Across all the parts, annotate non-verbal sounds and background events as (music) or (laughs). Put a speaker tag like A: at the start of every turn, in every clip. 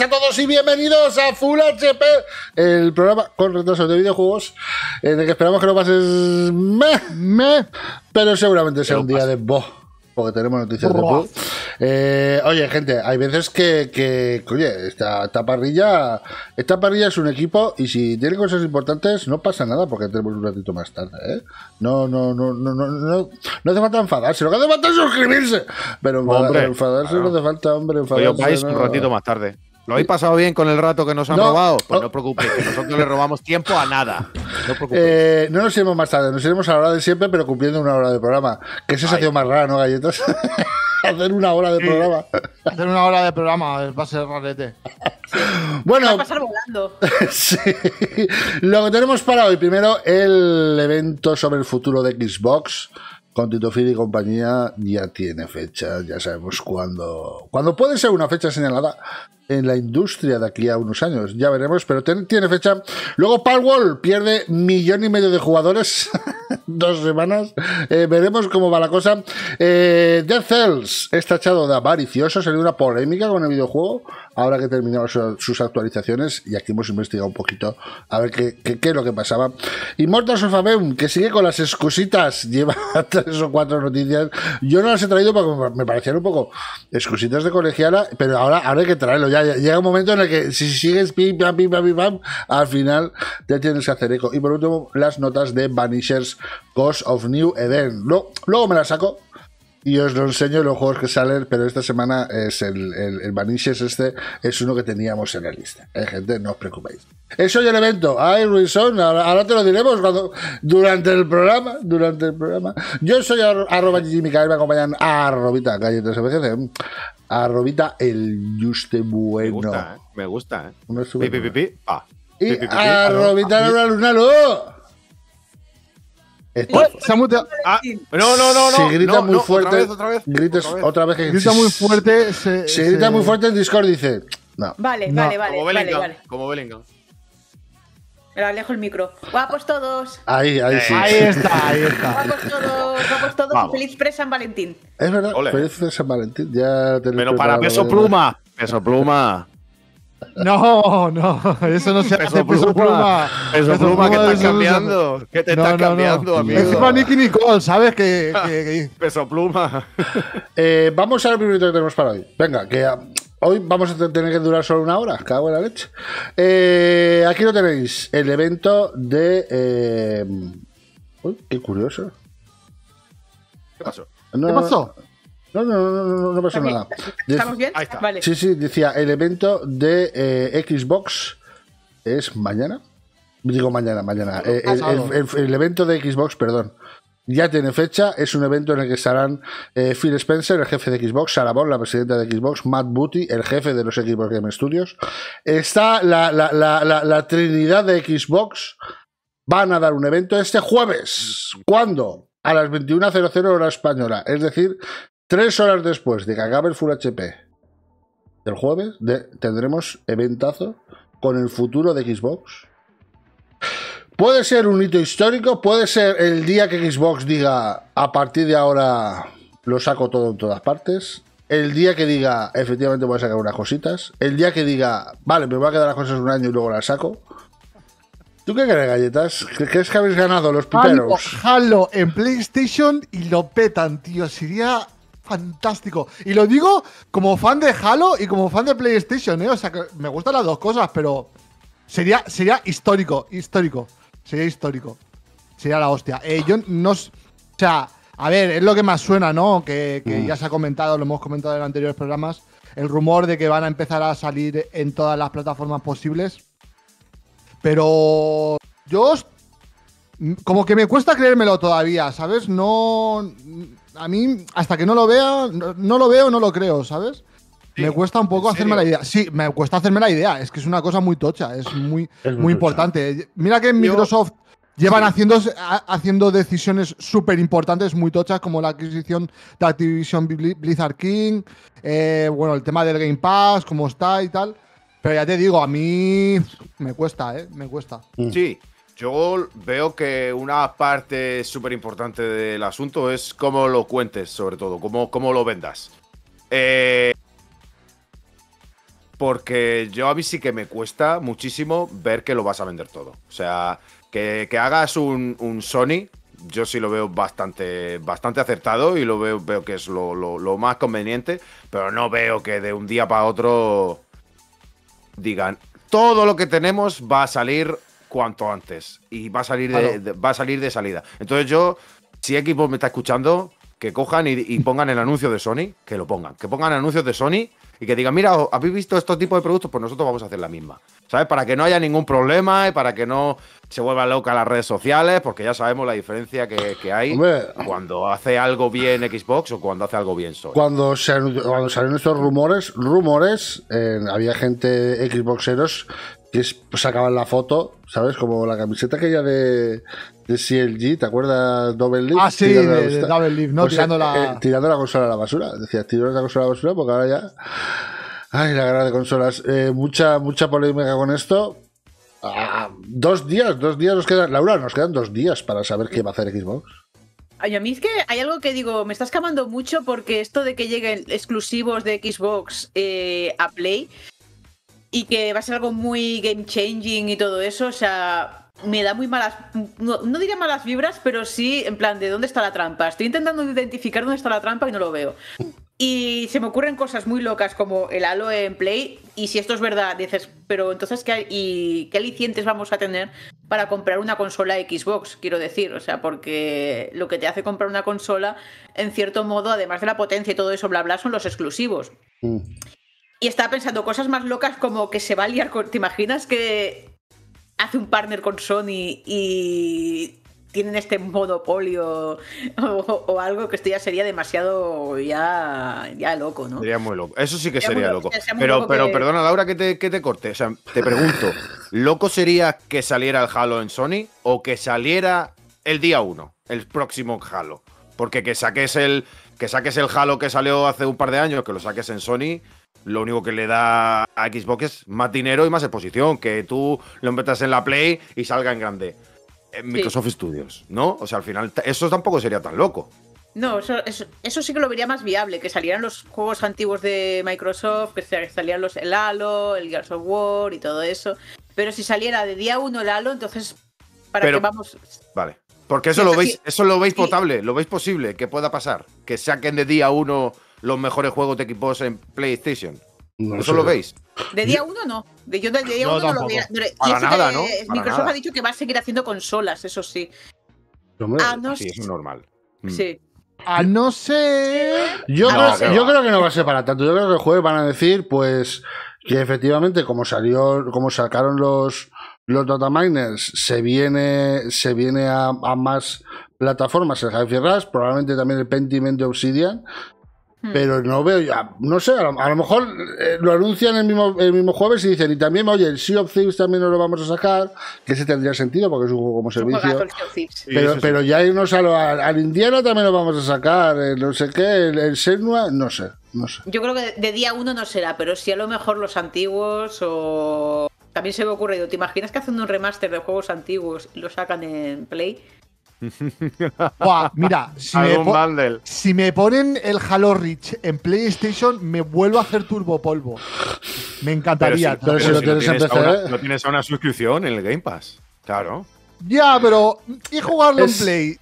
A: a todos y bienvenidos a Full HP, el programa con retrasos de videojuegos, en el que esperamos que no pases me pero seguramente sea un día de bo, porque tenemos noticias de bo. Eh, oye, gente, hay veces que, que, oye, esta, parrilla, esta parrilla es un equipo y si tiene cosas importantes no pasa nada porque tenemos un ratito más tarde, ¿eh? No, no, no, no, no, no, hace falta enfadarse, lo que hace falta es suscribirse. Pero hombre, enfadarse no hace falta, hombre, enfadarse. un ratito más tarde. ¿Lo habéis pasado bien con el rato que
B: nos han robado? Pues no os preocupéis, nosotros no le robamos tiempo a nada.
A: Eh, no, nos iremos más tarde, nos iremos a la hora de siempre, pero cumpliendo una hora de programa. Qué sensación más raro, ¿no, galletas? (laughs) hacer una hora de programa. Hacer una hora de programa eh, va a ser rarete. (laughs) Bueno, va a pasar
C: volando. (laughs) sí.
A: Lo que tenemos para hoy, primero el evento sobre el futuro de Xbox con Tito Fili y compañía ya tiene fecha, ya sabemos cuándo. Cuando puede ser una fecha señalada en la industria de aquí a unos años, ya veremos, pero tiene fecha. Luego Palwall pierde millón y medio de jugadores, (laughs) dos semanas, eh, veremos cómo va la cosa. Eh, Death Cells está echado de avaricioso, sería una polémica con el videojuego ahora que terminamos sus actualizaciones y aquí hemos investigado un poquito a ver qué, qué, es lo que pasaba. Y Mortal of que sigue con las excusitas, (laughs) lleva tres o cuatro noticias. Yo no las he traído porque me parecían un poco excusitas de colegiala, pero ahora, ahora hay que traerlo. Ya, llega un momento en el que si sigues pim, pam, pam, al final te tienes que hacer eco. Y por último, las notas de Vanishers Ghost of New Eden. Luego, luego me las saco, y os lo enseño los juegos que salen, pero esta semana es el, el, el Vanishes este, es uno que teníamos en la lista. Eh, gente, no os preocupéis. Eso hoy el evento. Ay, Ruizón, ahora, te lo diremos cuando, durante el programa. Durante el programa. Yo soy arroba arroba me acompañan a arrobita calle 3 eh. Arrobita el yuste Bueno. Me gusta, ¿eh? Me
B: gusta, ¿eh? Pi, ah. Y arrobita ah, luna
A: ah, ah. Lunalo. Samu te... Ah, no, no, no, no. Se grita muy fuerte. Otra vez, otra vez. Grites, otra vez. Otra vez grita muy fuerte. Se, se grita muy fuerte en Discord, dice.
C: No. Vale, vale, vale. Como Bellingham. Vale, vale. Como Bellingham. Me alejo el micro. Guapos todos.
A: Ahí, ahí sí. Ahí está, ahí está. Guapos todos, guapos todos. Vamos.
C: Feliz presa San Valentín.
A: Es verdad, feliz feliz San Valentín. Ya Pero para peso pluma. Peso pluma. No, no, eso no se hace. Peso pluma, Peso, pluma, pluma que estás cambiando. que te estás cambiando, amigo. Es para Nicky Nicole, ¿sabes? Que, que, (laughs) Peso pluma. Eh, vamos al lo primero que tenemos para hoy. Venga, que ah, hoy vamos a tener que durar solo una hora. Cago en la leche. Eh, aquí lo tenéis. El evento de. Eh, uy, qué curioso. ¿Qué pasó? ¿Qué pasó? No, no, no, no, no pasa nada. ¿Estamos bien? está. Sí, sí, decía, el evento de eh, Xbox es mañana. Digo mañana, mañana. Eh, el, evento de Xbox, perdón. Ya tiene fecha, es un evento en el que estarán eh, Phil Spencer, el jefe de Xbox, Sarah la presidenta de Xbox, Matt Booty, el jefe de los Xbox Game Studios. Está la, la trinidad de Xbox. Van a dar un evento este jueves. ¿Cuándo? a las 21.00 hora española, es decir, Tres horas después de que acabe el Full HP del jueves, de, tendremos eventazo con el futuro de Xbox. Puede ser un hito histórico, puede ser el día que Xbox diga a partir de ahora lo saco todo en todas partes. El día que diga, efectivamente voy a sacar unas cositas. El día que diga, vale, me voy a quedar las cosas un año y luego las saco. ¿Tú qué crees, galletas? ¿Crees que habéis ganado los piperos? Halo en PlayStation y lo petan, tío. Sería fantástico. Y lo digo como fan de Halo y como fan de PlayStation, ¿eh? O sea, me gustan las dos cosas, pero sería, sería histórico, histórico. Sería histórico. Sería la hostia. Eh, yo no. O sea, a ver, es lo que más suena, ¿no? Que, mm. ya se ha comentado, lo hemos comentado en anteriores programas, el rumor de que van a empezar a salir en todas las plataformas posibles. Pero yo como que me cuesta creérmelo todavía, ¿sabes? No a mí, hasta que no lo vea, no, lo veo, no lo creo, ¿sabes? me cuesta un poco hacerme la idea. Sí, me cuesta hacerme la idea. Es que es una cosa muy tocha, es muy, muy, importante. Mira que en Microsoft llevan haciendo, decisiones súper importantes, muy tochas, como la adquisición de Activision Blizzard King, eh, bueno, el tema del Game Pass, cómo está y tal. Pero ya te digo, a mí me cuesta, ¿eh? Me cuesta.
B: Sí, yo veo que una parte súper importante del asunto es cómo lo cuentes, sobre todo, cómo, cómo lo vendas. Eh, porque yo a mí sí que me cuesta muchísimo ver que lo vas a vender todo. O sea, que, hagas un, Sony, yo sí lo veo bastante, bastante acertado y lo veo, veo que es lo más conveniente, pero no veo que de un día para otro digan, todo lo que tenemos va a salir cuanto antes y va a salir de, va a salir de salida. Entonces yo, si Xbox me está escuchando, que cojan y, pongan el anuncio de Sony, que lo pongan, que pongan anuncios de Sony y que digan, mira, ¿habéis visto estos tipos de productos? Pues nosotros vamos a hacer la misma. ¿Sabes? Para que no haya ningún problema y para que no se vuelvan locas las redes sociales, porque ya sabemos la diferencia que, hay cuando hace algo bien Xbox o cuando hace algo bien Sony.
A: Cuando, se, estos rumores, rumores, eh, había gente Xboxeros que es, pues, sacaban la foto, ¿sabes? Como la camiseta aquella de, de CLG, ¿te acuerdas? Double Leaf. Ah, sí, de, Double Leaf, ¿no? Pues, tirando, la... Eh, eh, tirando la consola a la basura. Decía, tirando la consola a la basura porque ahora ya... Ay, la guerra de consolas. Eh, mucha, mucha polémica con esto. Ah, dos días, dos días nos quedan. Laura, nos quedan dos días para saber qué va a hacer Xbox.
C: Ay, a mí es que hay algo que digo, me estás camando mucho porque esto de que lleguen exclusivos de Xbox a Play, y que va a ser algo muy game changing y todo eso, o sea, me da muy malas, no, diría malas vibras, pero sí en plan de dónde está la trampa. Estoy intentando identificar dónde está la trampa y no lo veo. Y se me ocurren cosas muy locas como el halo en play. Y si esto es verdad, dices, pero entonces, ¿qué, y, ¿qué alicientes vamos a tener para comprar una consola Xbox? Quiero decir, o sea, porque lo que te hace comprar una consola, en cierto modo, además de la potencia y todo eso, bla, bla, son los exclusivos. Mm. Y estaba pensando cosas más locas como que se va a liar con. ¿Te imaginas que hace un partner con Sony y tienen este monopolio o, algo que esto ya sería demasiado ya, ya loco, ¿no? Sería
B: muy loco. Eso sí que sería, loco. pero, pero perdona, Laura, que te, que te corte. O sea, te pregunto, ¿loco sería que saliera el Halo en Sony o que saliera el día 1, el próximo Halo? Porque que saques el, que saques el Halo que salió hace un par de años, que lo saques en Sony lo único que le da a Xbox es más dinero y más exposición, que tú lo metas en la Play y salga en grande. En Microsoft Studios, ¿no? O sea, al final eso tampoco sería tan loco.
C: No, eso, sí que lo vería más viable, que salieran los juegos antiguos de Microsoft, que salieran los, el Halo, el Gears of War y todo eso. Pero si saliera de día uno el Halo, entonces,
B: ¿para vamos? Vale. Porque eso lo veis, eso lo veis potable, lo veis posible, que pueda pasar. Que saquen de día uno los mejores juegos de equipos en PlayStation. No ¿Eso lo veis?
C: De día uno no. Microsoft ha dicho que va a seguir haciendo consolas, eso sí.
A: Ah, no sí, es normal. Mm. Sí. A ah, no sé Yo, creo, yo, creo, que no va a ser para tanto. Yo creo que el jueves van a decir, pues, que efectivamente, como salió, como sacaron los, los data miners, se viene, se viene a, más plataformas el half probablemente también el Pentiment de Obsidian, Hmm. Pero no veo ya, no sé, a lo, mejor eh, lo anuncian el mismo, mismo jueves y dicen, y también, oye, el Sea of Thieves también nos lo vamos a sacar, que ese tendría sentido porque es un juego como servicio. pero, pero ya irnos a lo, al Indiana también lo vamos a sacar, no sé qué, el, Senua, no sé, no sé.
C: Yo creo que de día uno no será, pero si a lo mejor los antiguos o... También se me ha ocurrido, ¿te imaginas que hacen un remaster de juegos antiguos lo sacan en Play?
A: mira, si me, ponen el Halo Reach en PlayStation, me vuelvo a hacer turbo polvo. Me encantaría. Pero si, lo, tienes a
B: una, tienes una suscripción en el Game Pass. Claro.
A: Ya, pero. Y jugarlo en Play.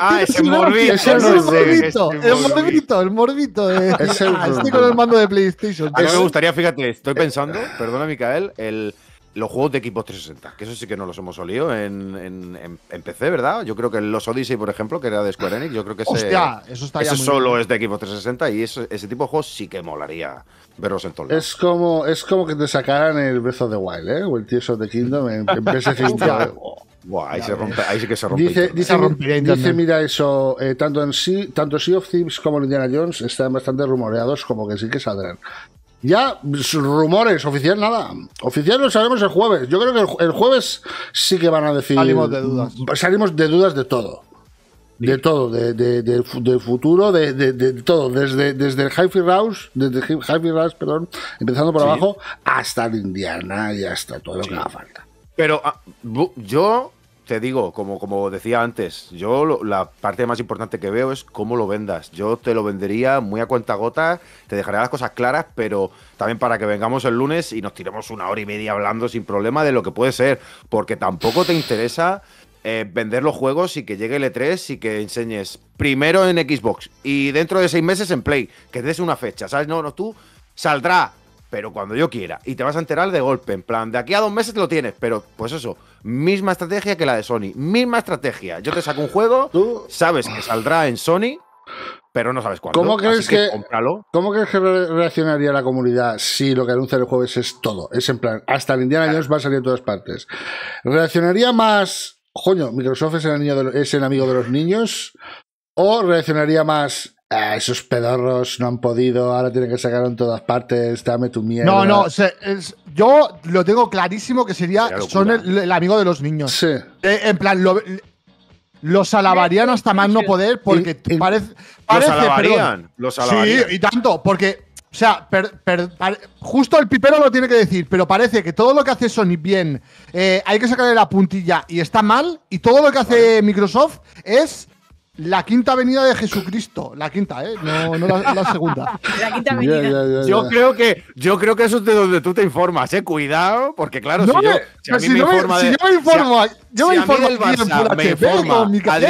A: ah, ese morbito. Es el morbito. El morbito, el morbito. el estoy con el mando de PlayStation. A mí me gustaría,
B: fíjate, estoy pensando, perdona, Micael, el los juegos de Equipo 360, que eso sí que no los hemos olido en, en, PC, ¿verdad? Yo creo que los Odyssey, por ejemplo, que era de Square Enix, yo creo que eso está solo es de Equipo 360 y ese tipo de juegos sí que molaría verlos en todo
A: es como Es como que te sacaran el Breath of the Wild, ¿eh? O el Tears of the Kingdom en, ps (laughs) Buah, ahí, se rompe, ahí, sí que se rompe. Dice, dice, mira eso, eh, tanto en tanto Sea of Thieves como Indiana Jones están bastante rumoreados como que sí que saldrán. Ya, pues, rumores, oficial nada. Oficial lo sabemos el jueves. Yo creo que el, jueves sí que van a decir. Salimos de dudas. Salimos de dudas de todo. De todo, de, futuro, de, todo. Desde, desde el Hyphy Rouse, desde perdón, empezando por abajo, hasta el Indiana
B: y hasta todo lo que haga falta. Pero ah, yo te digo, como, como decía antes, yo la parte más importante que veo es cómo lo vendas. Yo te lo vendería muy a cuenta gota, te dejaré las cosas claras, pero también para que vengamos el lunes y nos tiremos una hora y media hablando sin problema de lo que puede ser, porque tampoco te interesa eh, vender los juegos y que llegue el E3 y que enseñes primero en Xbox y dentro de seis meses en Play, que des una fecha, ¿sabes? No, no, tú saldrá pero cuando yo quiera. Y te vas a enterar de golpe, en plan, de aquí a dos meses te lo tienes, pero pues eso, misma estrategia que la de Sony, misma estrategia. Yo te saco un juego, ¿Tú? sabes que saldrá en Sony, pero no sabes cuándo. ¿Cómo crees que,
A: ¿Cómo crees que reaccionaría la comunidad si lo que anuncia el jueves es todo? Es en plan, hasta el Indiana Jones va a salir en todas partes. ¿Reaccionaría más, coño, Microsoft es el, niño es el amigo de los niños? ¿O reaccionaría más, Ah, esos pedorros no han podido, ahora tienen que sacarlo en todas partes, dame tu mierda. No, no, yo lo tengo clarísimo que sería, son el, amigo de los niños. Sí. Eh, en plan, los alabarían hasta más no poder porque parece, parece... Los alabarían, Sí, y tanto, porque, o sea, justo el pipero lo tiene que decir, pero parece que todo lo que hace Sony bien, eh, hay que sacarle la puntilla y está mal, y todo lo que hace Microsoft es la quinta venida de Jesucristo. La quinta, ¿eh? No, no la, segunda. La quinta venida. yo,
B: creo que, yo creo que eso es de donde tú te informas, ¿eh? Cuidado, porque claro, si, yo, a mí me informa si yo me informo, si yo me informo Barça, me informa al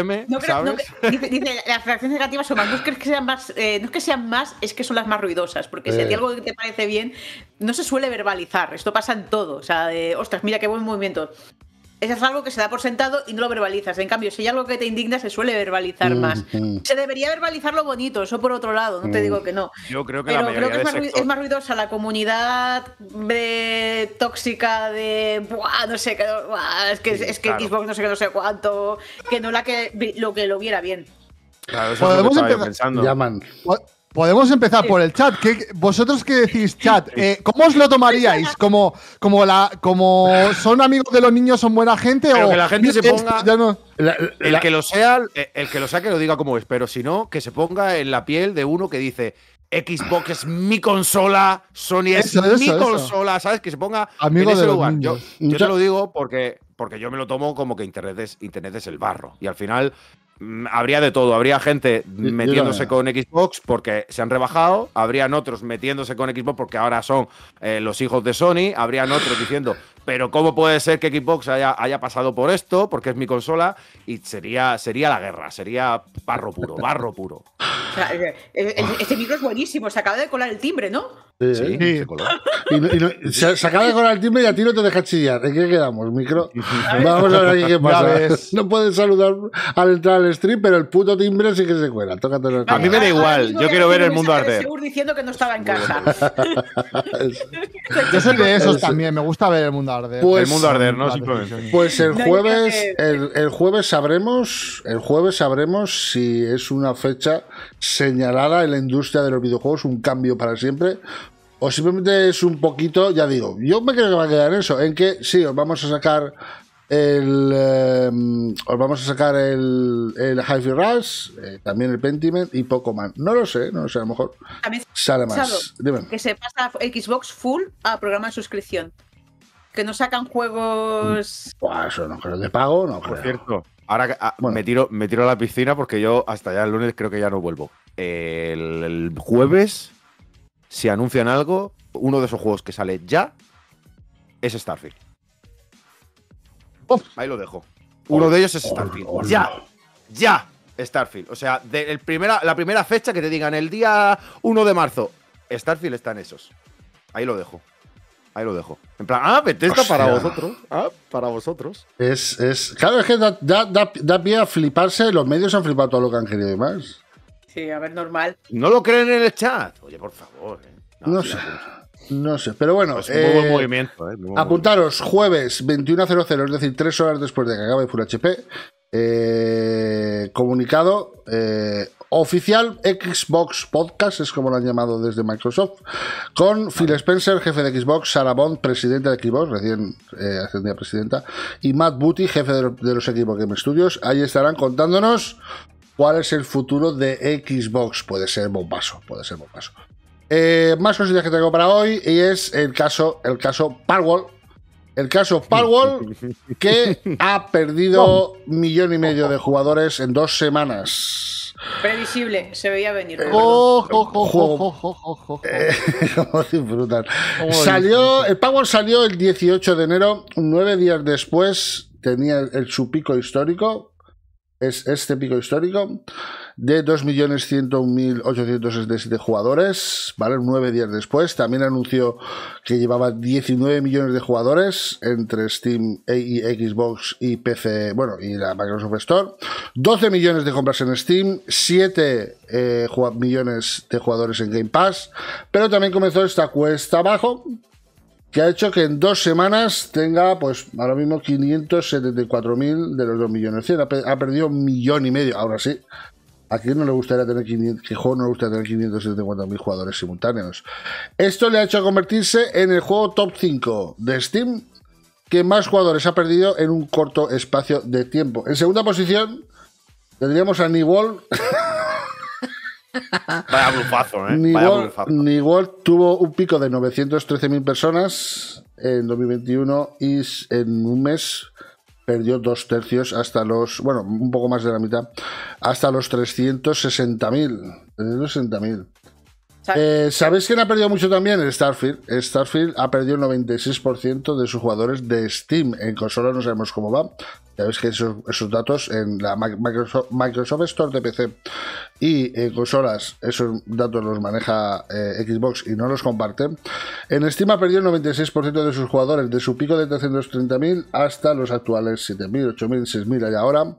B: IRM,
A: ¿sabes?
C: No, (laughs) dice, las fracciones negativas son más. No es que sean más, eh, no es que sean más, es que son las más ruidosas, porque si hay eh. algo que te parece bien, no se suele verbalizar. Esto pasa en todo. O sea, de, ostras, mira qué buen movimiento eso es algo que se da por sentado y no lo verbalizas. En cambio, si hay algo que te indigna, se suele verbalizar mm, más. Mm. Se debería verbalizar lo bonito, eso por otro lado, no te mm. digo que no.
B: Yo creo que, la es, más es,
C: más ruidosa la comunidad tóxica de Buah, no sé qué, es que, es que Xbox no sé qué, no sé cuánto, que no la que lo que lo viera bien.
A: Claro, eso es lo que empezar. Pensando. Podemos empezar por el chat. ¿Vosotros qué decís, chat? (laughs) Eh, ¿Cómo os lo tomaríais? ¿Como, como, la, ¿Como son amigos de los niños, son buena gente? que la gente se ponga. No?
B: el, que lo sea, el que lo sea, que lo diga como es, pero si no, que se ponga en la piel de uno que dice. Xbox es mi consola, Sony es mi consola, ¿sabes? Que se ponga en ese lugar. Yo, te lo digo porque, porque yo me lo tomo como que Internet es el barro. Y al final, Mm, habría de todo. Habría gente metiéndose con Xbox porque se han rebajado. Habrían otros metiéndose con Xbox porque ahora son eh, los hijos de Sony. Habrían otros diciendo, pero ¿cómo puede ser que Xbox haya, haya pasado por esto? Porque es mi consola. Y sería, sería la guerra, sería barro puro, barro puro.
C: Ah. este micro es buenísimo, se acaba de colar el timbre, ¿no?
A: Sí, ¿eh? Se, coló. se, acaba de colar el timbre y a ti no te deja chillar. ¿En qué quedamos, micro? (laughs) Vamos a ver aquí qué pasa. (laughs) No puedes saludar al entrar al stream, pero el puto timbre sí que se cuela. Tócate la a mí me da igual, yo quiero ver el mundo arder. Seguro
C: diciendo que no estaba en casa.
A: (laughs) yo soy de esos también, me gusta ver el mundo arder. Pues, el mundo arder, ¿no? Pues el jueves, el jueves sabremos, el jueves sabremos si es una fecha señalara en la industria de los videojuegos un cambio para siempre. O simplemente es un poquito, ya digo, yo me creo que va a quedar eso, en que sí, os vamos a sacar el eh, os vamos a sacar el, el hi Rush, eh, también el Pentiment y poco más. No lo sé, no lo sé, a lo mejor
C: sale más. Que se pasa Xbox Full a programa de suscripción. Que no sacan juegos.
A: de pago, no creo. Por cierto, Ahora
B: ah, me, tiro, me tiro a la piscina porque yo hasta ya el lunes creo que ya no vuelvo. El, jueves, si anuncian algo, uno de esos juegos que sale ya es Starfield. ahí lo dejo. Uno de ellos es Starfield. ya. Ya. Starfield. O sea, primera, la primera fecha que te digan, el día
A: 1 de marzo.
B: Starfield está en esos. Ahí lo dejo. Ahí lo dejo. En plan,
A: ah, Bethesda para vosotros.
B: Ah, para vosotros.
A: Es, es, claro, es que da, pie a fliparse. Los medios han flipado todo lo que han querido y más.
B: Sí, a ver, normal.
A: No lo creen en el chat.
B: Oye, por favor. Eh.
A: No, sé. No sé, pero bueno. eh, movimiento,
B: eh, apuntaros,
A: jueves 21.00, es decir, tres horas después de que acabe Full HP. Eh, comunicado oficial Xbox Podcast, es como lo han llamado desde Microsoft, con Phil Spencer, jefe de Xbox, Sarah Bond, presidenta de Xbox, recién eh, ascendía presidenta, y Matt Booty, jefe de, los equipos Game Studios. Ahí estarán contándonos cuál es el futuro de Xbox. Puede ser bombazo, puede ser bombazo. Eh, más cosillas que tengo para hoy y es el caso, el caso Parwall. El caso Parwall (laughs) que ha perdido millón y medio de jugadores en dos semanas.
C: Previsible, se veía venir. Eh, oh,
A: oh, oh, Salió, el Power salió el 18 de enero, nueve días después tenía su pico histórico, es este pico histórico de 2.101.867 jugadores, ¿vale? Nueve días después. También anunció que llevaba 19 millones de jugadores entre Steam y e, Xbox y PC, bueno, y la Microsoft Store. 12 millones de compras en Steam, 7 eh, millones de jugadores en Game Pass. Pero también comenzó esta cuesta abajo que ha hecho que en dos semanas tenga, pues ahora mismo, 574.000 de los 2 millones. Ha, perdido un millón y medio, ahora sí. ¿A quién no le gustaría tener 500, que juego no le gusta tener 574.000 jugadores simultáneos? Esto le ha hecho convertirse en el juego top 5 de Steam que más jugadores ha perdido en un corto espacio de tiempo. En segunda posición tendríamos a Nibol (laughs)
B: (laughs) Vaya blufazo,
A: ¿eh? tuvo un pico de 913.000 personas en 2021 y en un mes perdió dos tercios hasta los, bueno, un poco más de la mitad, hasta los 360.000. 360.000. Eh, ¿Sabéis quién ha perdido mucho también? Starfield. Starfield ha perdido el 96% de sus jugadores de Steam. En consola no sabemos cómo va. Ya ves que esos, datos en la Microsoft, Microsoft, Store de PC y en consolas, esos datos los maneja eh, Xbox y no los comparten. En Steam ha perdido el 96% de sus jugadores, de su pico de 330.000 hasta los actuales 7.000, 8.000, 6.000 allá ahora.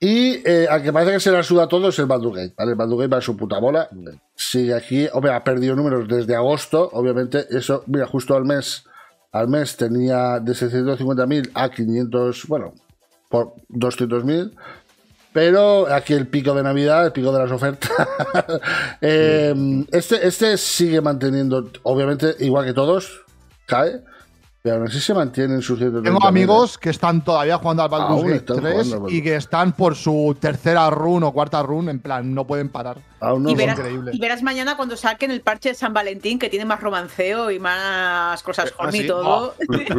A: Y eh, al que parece que se la suda a todos es el Bandugate, ¿vale? El va a su puta bola. Sigue aquí, hombre, ha perdido números desde agosto, obviamente, eso, mira, justo al mes al mes tenía de 650.000 a 500, bueno, por 200.000. Pero aquí el pico de Navidad, el pico de las ofertas. (laughs) Eh, este, este sigue manteniendo, obviamente, igual que todos, cae. Pero no sé si se mantienen sus Tengo amigos que están todavía jugando al Baldur's 3 y que están por su tercera run o cuarta run, en plan, no pueden parar. y,
C: verás, mañana cuando saquen el parche de San Valentín, que tiene más romanceo y más cosas eh, home y todo.
A: Ah. (laughs)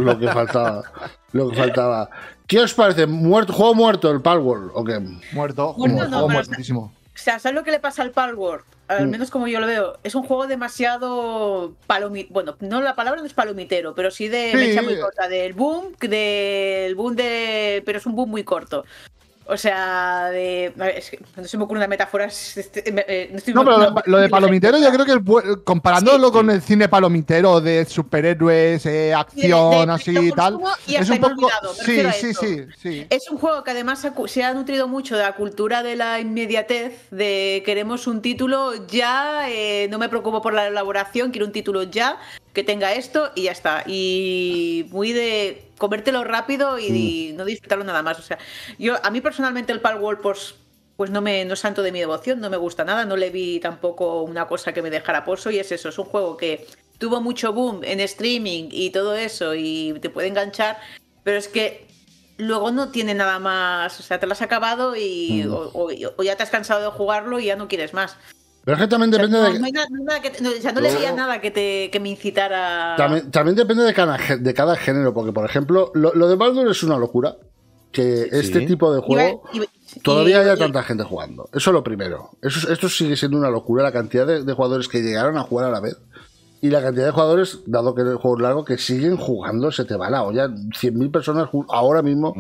A: lo que faltaba. que ¿Qué os parece? ¿Muerto, ¿Juego muerto el Palworld o qué? Muerto. Juego muertísimo.
C: O sea, ¿sabes lo que le pasa al Palworld? Al mm. menos como yo lo veo, es un juego demasiado palomitero. Bueno, no la palabra no es palomitero, pero sí de sí, mecha muy corta, del boom, del boom de. Pero es un boom muy corto. O sea, de. Es que no se me ocurre una metáfora. Este, eh, eh, no, pero lo, de Palomitero,
A: yo creo que comparándolo con el cine Palomitero de superhéroes, eh, acción, así y tal. es un poco. Sí, sí, sí,
C: Es un juego que además se ha nutrido mucho de la cultura de la inmediatez, de queremos un título ya, no me preocupo por la elaboración, quiero un título ya que tenga esto y ya está. Y muy de comértelo rápido y, mm. no disfrutarlo nada más. O sea, yo a mí personalmente el Palworld pues, pues no me no santo de mi devoción, no me gusta nada, no le vi tampoco una cosa que me dejara pozo y es eso, es un juego que tuvo mucho boom en streaming y todo eso y te puede enganchar, pero es que luego no tiene nada más, o sea, te lo has acabado y, mm. o ya te has cansado de jugarlo y ya no quieres más.
A: Pero es también depende de. que, no,
C: nada que, me incitara.
A: También, depende de cada, de cada género, porque por ejemplo, lo, de Baldur es una locura. Que este tipo de juego todavía haya tanta gente jugando. Eso es lo primero. Eso, esto sigue siendo una locura, la cantidad de, jugadores que llegaron a jugar a la vez. Y la cantidad de jugadores, dado que es un juego largo, que siguen jugando, se te va la olla. 100.000 personas ahora mismo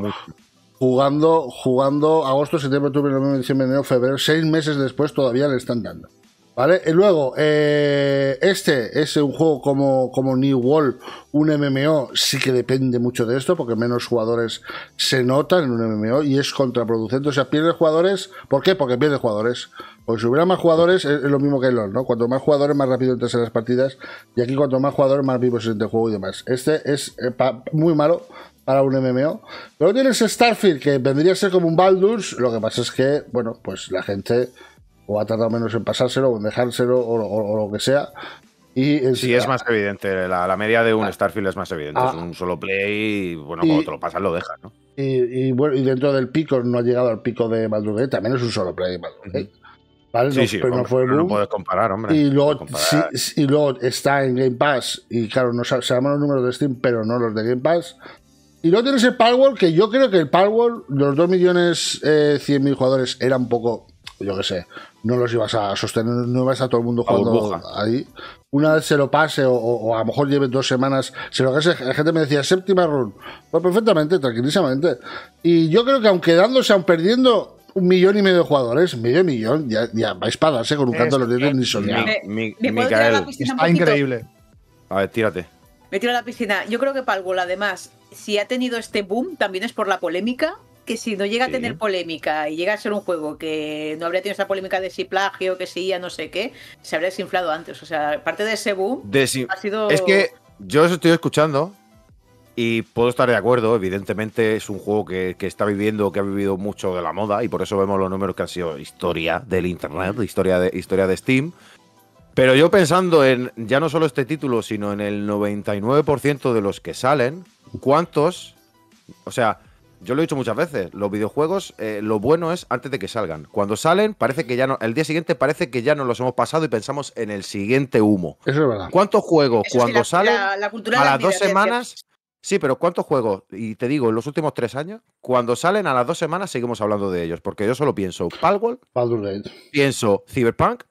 A: jugando, jugando agosto, septiembre, octubre, noviembre, diciembre, enero, febrero, seis meses después todavía le están dando. ¿Vale? Y luego, eh, este es un juego como, como New World, un MMO, sí que depende mucho de esto, porque menos jugadores se notan en un MMO y es contraproducente. O sea, pierde jugadores. ¿Por qué? Porque pierde jugadores. Porque si hubiera más jugadores, es, lo mismo que el LOL, ¿no? Cuanto más jugadores, más rápido entras en las partidas. Y aquí, cuanto más jugadores, más vivo se siente el juego y demás. Este es eh, muy malo para un MMO. pero tienes Starfield, que vendría a ser como un Baldur's. Lo que pasa es que, bueno, pues la gente o ha tardado menos en pasárselo o en dejárselo o, lo que sea. Y si sí, es más
B: evidente. La, media de un ah. Starfield es más evidente. Ah. es un solo play y, bueno, cuando te lo pasas, lo dejas, ¿no?
A: Y, bueno, y dentro del pico no ha llegado al pico de Baldur's También es un solo play Baldur's ¿Vale? pero no
B: puedes comparar, hombre. Y luego,
A: y está en Game Pass. Y claro, no sabemos los números de Steam, pero no los de Game Pass. Y luego tienes el Palworld, que yo creo que el Palworld, los 2 millones eh, mil jugadores, era un poco, yo qué sé, no los ibas a sostener, no ibas a todo el mundo jugando ahí. Una vez se lo pase, o, a lo mejor lleve dos semanas, se lo que la gente me decía, séptima run. Pues perfectamente, tranquilísimamente. Y yo creo que aunque dándose, aun perdiendo un millón y medio de jugadores, medio millón, ya, ya vais para darse con un canto de ni soñar. Eh, mi, mi, está increíble. A ver, tírate.
C: Me tiro a la piscina. Yo creo que Palworld, además, si ha tenido este boom, también es por la polémica. Que si no llega a tener polémica y llega a ser un juego que no habría tenido esa polémica de si plagio, que si ya no sé qué, se habría desinflado antes. O sea, parte de ese boom
B: ha sido. Es que yo os estoy escuchando y puedo estar de acuerdo, evidentemente es un juego que, está viviendo, que ha vivido mucho de la moda y por eso vemos los números que han sido historia del Internet, historia de, historia de Steam. Pero yo pensando en ya no solo este título, sino en el 99% de los que salen, ¿Cuántos? O sea, yo lo he dicho muchas veces, los videojuegos eh, lo bueno es antes de que salgan. Cuando salen, parece que ya no, el día siguiente parece que ya no los hemos pasado y pensamos en el siguiente humo. Eso es verdad. ¿Cuántos juegos cuando salen a las dos semanas? Sí, pero ¿cuántos juegos? Y te digo, en los últimos tres años, cuando salen a las dos semanas seguimos hablando de ellos, porque yo solo pienso Palworld, pienso Cyberpunk,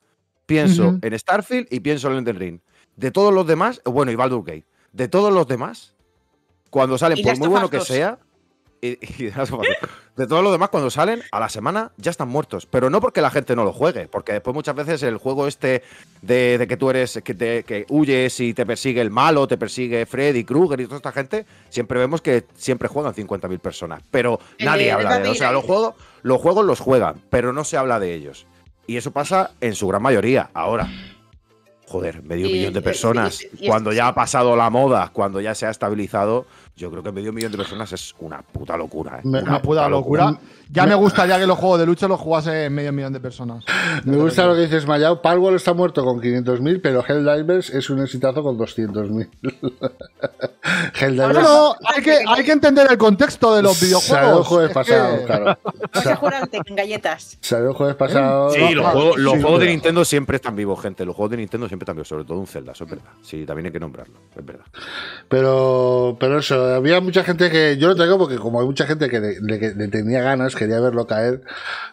B: pienso en Starfield y pienso en Elden Ring. De todos los demás, bueno, y Baldur Gate. De todos los demás, cuando salen, por muy bueno que sea, y, (laughs) de todos lo demás, cuando salen a la semana ya están muertos. Pero no porque la gente no lo juegue, porque después muchas veces el juego este de, que tú eres, que, te, huyes y te persigue el malo, te persigue Freddy Krueger y toda esta gente, siempre vemos que siempre juegan 50.000 personas. Pero eh, nadie habla de, ellos. O sea, los juegos, los juegos los juegan, pero no se habla de ellos. Y eso pasa en su gran mayoría ahora joder, medio millón de personas, cuando ya ha pasado la moda, cuando ya se ha estabilizado,
A: yo creo que medio millón de personas es una puta locura. ¿eh? una puta locura. Ya me, gusta gustaría que los juegos de lucha los jugase medio millón de personas. (laughs) me gusta lo que dices, Mayao. Palworld está muerto con 500.000, pero Helldivers es un exitazo con 200.000. (laughs) Helldivers. hay que, hay que entender el contexto de los videojuegos. Salió jueves pasado, claro. jueves Sí, los, ah, juegos, de
B: Nintendo siempre están vivos, gente. Los juegos de Nintendo siempre están vivos, sobre todo un Zelda, eso es verdad. Sí, también hay que nombrarlo, es verdad.
A: Pero, pero eso, había mucha gente que. Yo lo traigo porque, como hay mucha gente que le, tenía ganas, quería verlo caer.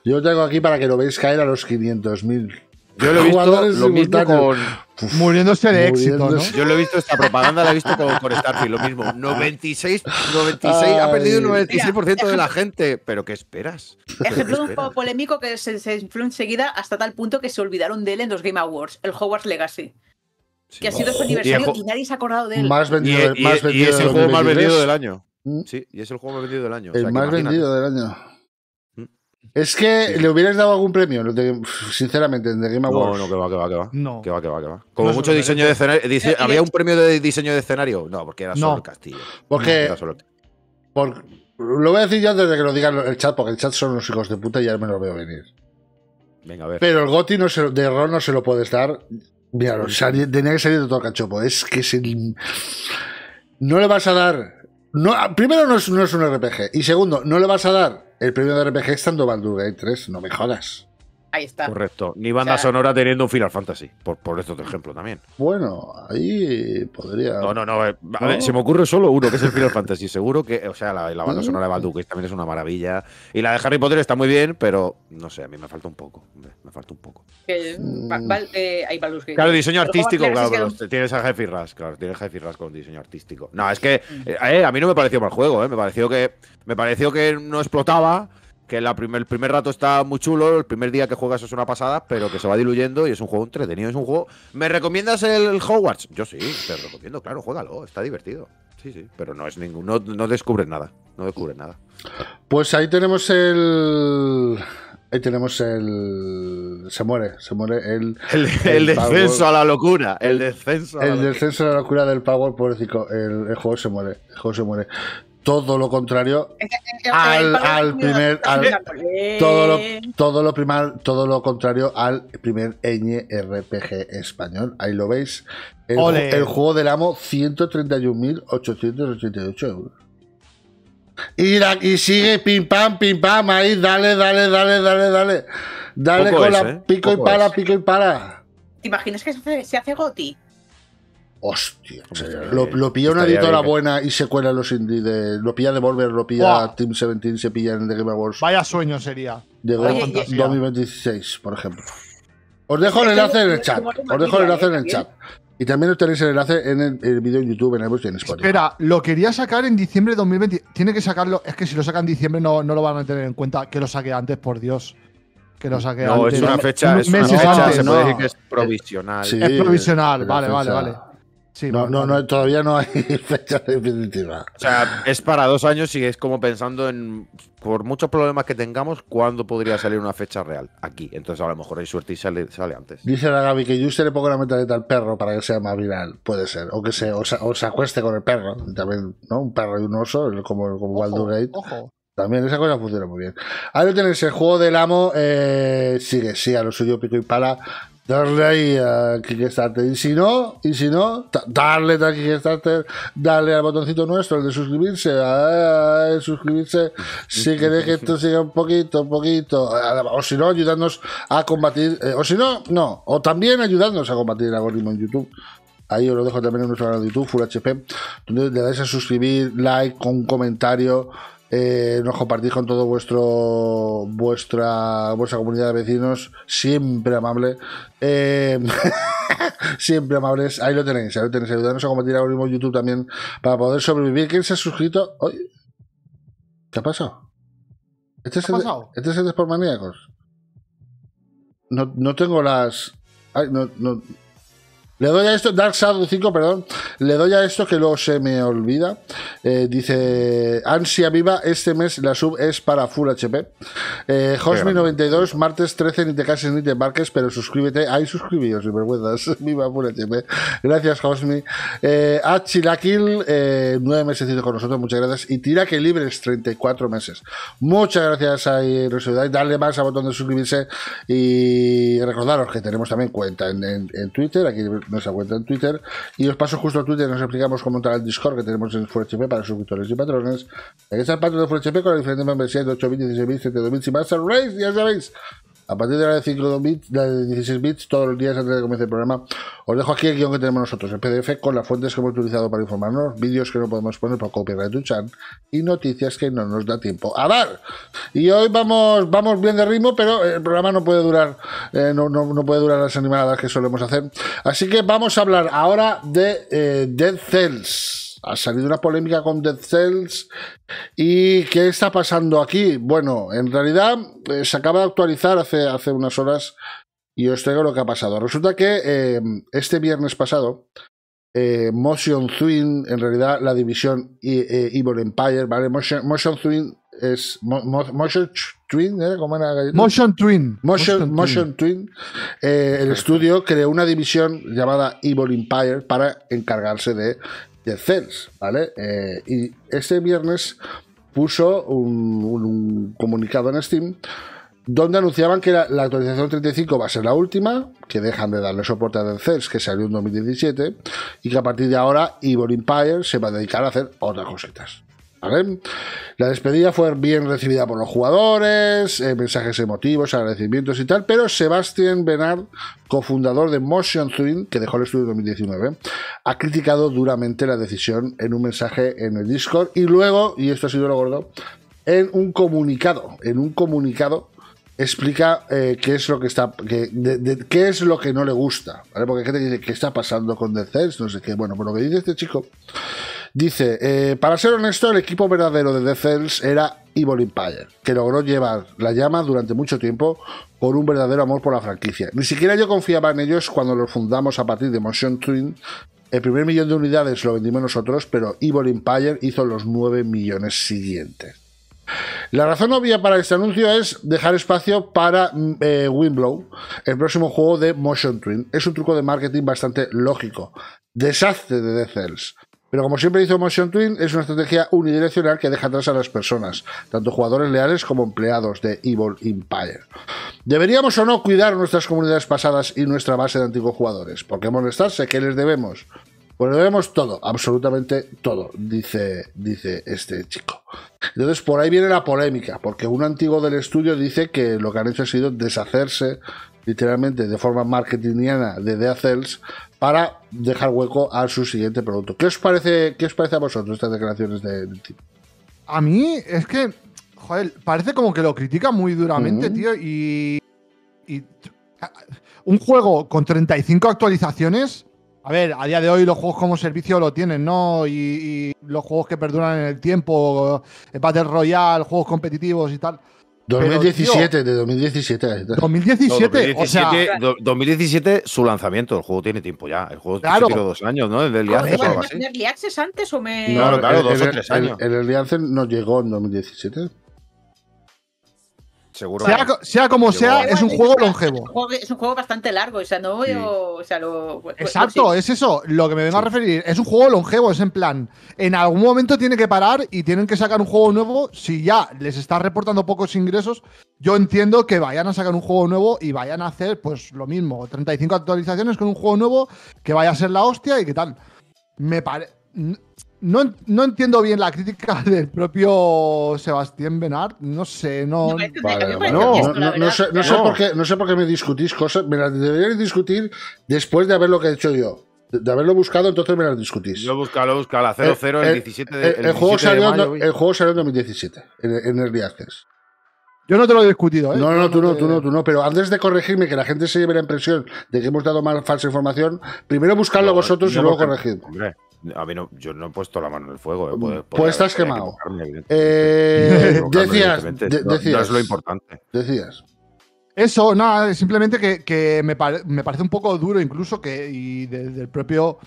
A: Yo lo traigo aquí para que lo veáis caer a los 500.000. Yo lo he visto lo mismo con, muriéndose de éxito. ¿no?
B: Yo lo he visto, esta propaganda la he visto con, con Starfield, lo mismo. 96, 96 ha perdido el 96% de la gente. ¿Pero qué esperas?
C: Ejemplo un poco polémico que se, se influyó enseguida hasta tal punto que se olvidaron de él en los Game Awards, el Hogwarts Legacy que ha sido su aniversario y, nadie se ha acordado de él. Más
A: vendido, y, más vendido es el juego más vendido del año.
B: Sí, y es el juego más vendido del año. El más vendido
A: del año. ¿Mm? Es que le hubieras dado algún premio, sinceramente, en The Game Awards. No, no, que va, que va, que va.
B: Que va, que va, que va. Como mucho diseño de escenario. ¿Había un premio de diseño de escenario? No, porque era solo el
A: castillo. Porque. Lo voy a decir ya antes de que lo digan el chat, porque el chat son unos hijos de puta y ya me lo veo venir. Venga, a ver. Pero el Goti no se, de error no se lo puedes dar Mira, tenía que salir de todo cachopo. Es que si no le vas a dar. No, ah, primero, no es, no es, un RPG. Y segundo, no le vas a dar el premio de RPG estando Baldur's Gate 3. No me jodas. Ahí está. Correcto. Ni
B: banda sonora teniendo un
A: Final Fantasy, por,
B: por esto ejemplo también. Bueno, ahí podría. No, no, no. Eh, a Ver, se me ocurre solo uno, que es el Final Fantasy. Seguro que, o sea, la, banda ¿Mm? sonora de que también es una maravilla. Y la de Harry Potter está muy bien, pero no sé, a mí me falta un poco. me falta un poco.
C: Mm. Eh, claro, diseño artístico, claro.
B: tienes a Jeffy Rush, claro, tienes a Jeffy Rush con diseño artístico. No, es que mm. eh, a mí no me pareció mal juego, eh, me pareció que me pareció que no explotaba que la primer, el primer rato está muy chulo, el primer día que juegas es una pasada, pero que se va diluyendo y es un juego entretenido, es un juego... ¿Me recomiendas el Hogwarts? Yo sí, te recomiendo, claro, juégalo, está divertido. Sí, sí, pero no es ningún... No, no descubres nada, no nada.
A: Pues ahí tenemos el... Ahí tenemos el... Se muere, se muere el... El, descenso a la locura, el descenso a la El descenso a la locura del Power, pobrecito, el, el juego se muere, el juego se muere todo lo contrario al, primer al, todo lo, todo lo primar, todo lo contrario al primer RPG español ahí lo veis el, juego del amo 131.888 euros y, y sigue pim pam pim pam ahí dale dale dale dale dale dale con la ¿eh? pico y para pico y para
C: ¿te imaginas que se hace, se hace goti?
A: Hostia. lo, pilla una editora buena y se cuela los indie. lo pilla Devolver, lo pilla Team 17, se pilla en The Game Awards. Vaya sueño sería. De 2026, por ejemplo. Os dejo el enlace en el chat. Os dejo el enlace en el ¿eh? chat. Y también tenéis el enlace en el, video vídeo en YouTube, en el y en Spotify. Espera, lo quería sacar en diciembre de 2020. Tiene que sacarlo. Es que si lo saca en diciembre no, no lo van a tener en cuenta. Que lo saque antes, por Dios. Que lo saque antes. No, es una fecha, es una fecha, es provisional. es provisional, vale, vale, vale no, no, todavía no hay (laughs) fecha definitiva.
B: O sea, es para dos años y es como pensando en, por muchos problemas que tengamos, cuándo podría salir una fecha real aquí. Entonces a lo mejor hay suerte y sale, sale antes.
A: Dice la Gaby que yo se le pongo la mentalidad al perro para que sea más viral. Puede ser. O que se, o se, acueste con el perro. También, ¿no? Un perro y un oso, como, como ojo, Ojo. También esa cosa funciona muy bien. Ahí lo tenéis, el juego del amo eh, sigue, sí, a lo suyo, pico y pala darle ahí a Kickstarter. Y si no, y si no, darle a Kickstarter, darle al botoncito nuestro, el de suscribirse, a, ah, ah, suscribirse, si queréis que esto siga un poquito, un poquito. Ah, o si no, ayudarnos a combatir. Eh, o si no, no. O también ayudarnos a combatir el algoritmo en YouTube. Ahí os lo dejo también en nuestro canal de YouTube, Full HP, donde le dais a suscribir, like, con un comentario eh, nos compartís con todo vuestro vuestra vuestra comunidad de vecinos siempre amable eh, (laughs) siempre amables ahí lo tenéis ahí lo tenéis ayudarnos a compartir ahora mismo YouTube también para poder sobrevivir quién se ha suscrito hoy qué ha pasado este, este es, el, este no, no tengo las ay, no le doy a esto, Dark Shadow 5, perdón. Le doy a esto que luego se me olvida. Eh, dice, ansia viva, este mes la sub es para Full HP. Eh, Hosmi92, martes 13, ni te cases ni te marques pero suscríbete. Ahí suscribíos, sin vergüenzas. (laughs) viva Full HP. Gracias, Hosmi. Eh, eh nueve 9 meses con nosotros, muchas gracias. Y tira que libres, 34 meses. Muchas gracias a y Darle más al botón de suscribirse y recordaros que tenemos también cuenta en, en Twitter, aquí nuestra cuenta en Twitter. Y os paso justo a Twitter, nos explicamos cómo entrar al Discord que tenemos en FureHP para suscriptores y patrones. Aquí está el patrón de FureHP con la diferente membresía de 8.000, 16.000, 72.000 y Master Race, ya sabéis. A partir de la de 5 bits, de 16 bits, todos los días antes de comenzar el programa, os dejo aquí el guión que tenemos nosotros el PDF con las fuentes que hemos utilizado para informarnos, vídeos que no podemos poner por copyright de chat y noticias que no nos da tiempo a dar. Y hoy vamos, vamos bien de ritmo, pero el programa no puede durar, eh, no, no, no, puede durar las animadas que solemos hacer. Así que vamos a hablar ahora de eh, Dead Cells ha salido una polémica con Dead Cells. ¿Y qué está pasando aquí? Bueno, en realidad eh, se acaba de actualizar hace, hace unas horas y os traigo lo que ha pasado. Resulta que eh, este viernes pasado, eh, Motion Twin, en realidad la división Evil Empire, ¿vale? Motion, Twin es Motion Twin, ¿eh? ¿Cómo era Motion Twin. Motion, Twin. el estudio creó una división llamada Evil Empire para encargarse de de Cels, ¿vale? Eh, y este viernes puso un, comunicado en Steam donde anunciaban que la, actualización 35 va a ser la última, que dejan de darle soporte a Cels, que salió en 2017, y que a partir de ahora Evil Empire se va a dedicar a hacer otras cositas. La despedida fue bien recibida por los jugadores, eh, mensajes emotivos, agradecimientos y tal, pero Sebastián Benard, cofundador de Motion Twin, que dejó el estudio en 2019, ha criticado duramente la decisión en un mensaje en el Discord y luego, y esto ha sido lo gordo, en un comunicado, en un comunicado explica eh, qué es lo que está qué es lo que no le gusta porque gente dice qué está pasando con The no sé qué bueno por lo que dice este chico Dice, eh, para ser honesto, el equipo verdadero de The Cells era Evil Empire, que logró llevar la llama durante mucho tiempo con un verdadero amor por la franquicia. Ni siquiera yo confiaba en ellos cuando los fundamos a partir de Motion Twin. El primer millón de unidades lo vendimos nosotros, pero Evil Empire hizo los 9 millones siguientes. La razón obvia para este anuncio es dejar espacio para eh, Windblow, el próximo juego de Motion Twin. Es un truco de marketing bastante lógico. Desastre de Death Cells. Pero como siempre hizo Motion Twin, es una estrategia unidireccional que deja atrás a las personas, tanto jugadores leales como empleados de Evil Empire. ¿Deberíamos o no cuidar nuestras comunidades pasadas y nuestra base de antiguos jugadores? ¿Por qué molestarse? ¿Qué les debemos? Pues debemos todo, absolutamente todo, dice, dice este chico. Entonces por ahí viene la polémica, porque un antiguo del estudio dice que lo que han hecho ha sido deshacerse literalmente de forma marketingiana de Death Cells para dejar hueco a su siguiente producto. ¿Qué os parece, qué os parece a vosotros estas declaraciones de, A mí es que, joder, parece como que lo critica muy duramente, tío, y, un juego con 35 actualizaciones. A ver, a día de hoy los juegos como servicio lo tienen, ¿no? Y, los juegos que perduran en el tiempo, eh, Battle Royale, juegos competitivos y tal. 2017, de 2017. 2017, 2017, o sea,
B: 2017 su lanzamiento, el juego tiene tiempo ya. El juego claro. tiene dos años, ¿no? El Early Access. ¿El
C: Early antes o me.?
B: No, claro, dos el, o tres años. El,
A: el no llegó en 2017. Sea, como sea, es un juego longevo.
C: Es un juego, bastante largo, o sea, no O
B: Exacto, es
A: eso. Lo que me vengo a referir. Es un juego longevo, es en plan. En algún momento tiene que parar y tienen que sacar un juego nuevo. Si ya les está reportando pocos ingresos, yo entiendo que vayan a sacar un juego nuevo y vayan a hacer, pues lo mismo, 35 actualizaciones con un juego nuevo que vaya a ser la hostia y qué tal. Me parece no, no, entiendo bien la crítica (laughs) del propio Sebastián Benard. No sé, no. No, sé, por qué, me discutís cosas. Me las deberíais discutir después de haber lo que he hecho yo. De haberlo buscado, entonces me las discutís. Yo
B: buscalo, buscalo. 0-0 el, el, 17 de, el, eh, el juego salió, el
A: juego salió en 2017, en, en Early yo no te lo he discutido, ¿eh? No, no, tú no, tú no, tú no. Pero antes de corregirme, que la gente se lleve la impresión de que hemos dado mal falsa información, primero buscarlo vosotros y luego corregir
B: Hombre, a mí no, yo no he puesto la mano en el fuego. Eh, pues estás quemado.
A: Eh, (laughs) decías, No, es lo importante. Decías. Eso, nada, simplemente que, me, parece un poco duro incluso que y desde el propio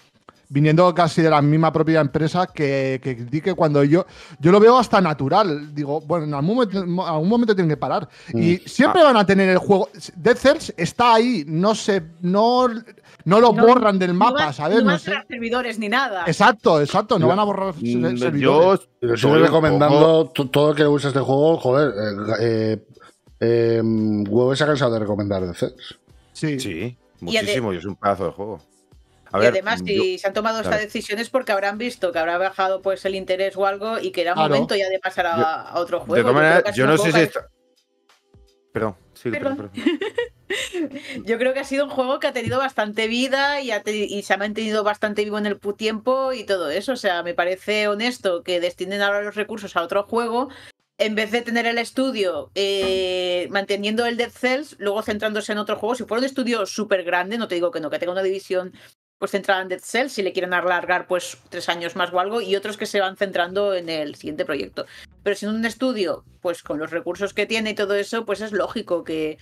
A: viniendo casi de la misma propia empresa, que, que critique cuando yo, yo lo veo hasta natural. Digo, bueno, en algún momento, algún momento tienen que parar. Y mm. siempre ah. van a tener el juego. Dead Cells está ahí, no se. No, no lo borran del mapa, no, ¿sabes?
C: servidores ni nada.
A: Exacto, exacto, no van a borrar mm, servidores. Yo estoy recomendando todo el que le este juego, joder, eh, eh, ha cansado de recomendar de Cells. Sí. Sí, muchísimo, y es un pedazo de juego y además, mm, si se han tomado esta
C: decisión es porque habrán visto que habrá bajado pues el interés o algo y que era momento ya de pasar a, otro juego. yo no sé si
B: Perdón, sí, (laughs)
C: Yo creo que ha sido un juego que ha tenido bastante vida y, se ha mantenido bastante vivo en el tiempo y todo eso. O sea, me parece honesto que destinen ahora los recursos a otro juego en vez de tener el estudio eh, manteniendo el Dead Cells, luego centrándose en otro juego. Si fuera un estudio súper grande, no te digo que no, que tenga una división pues centrada en Dead Cell, si le quieren alargar pues tres años más o algo, y otros que se van centrando en el siguiente proyecto. Pero siendo un estudio, pues con los recursos que tiene y todo eso, pues es lógico que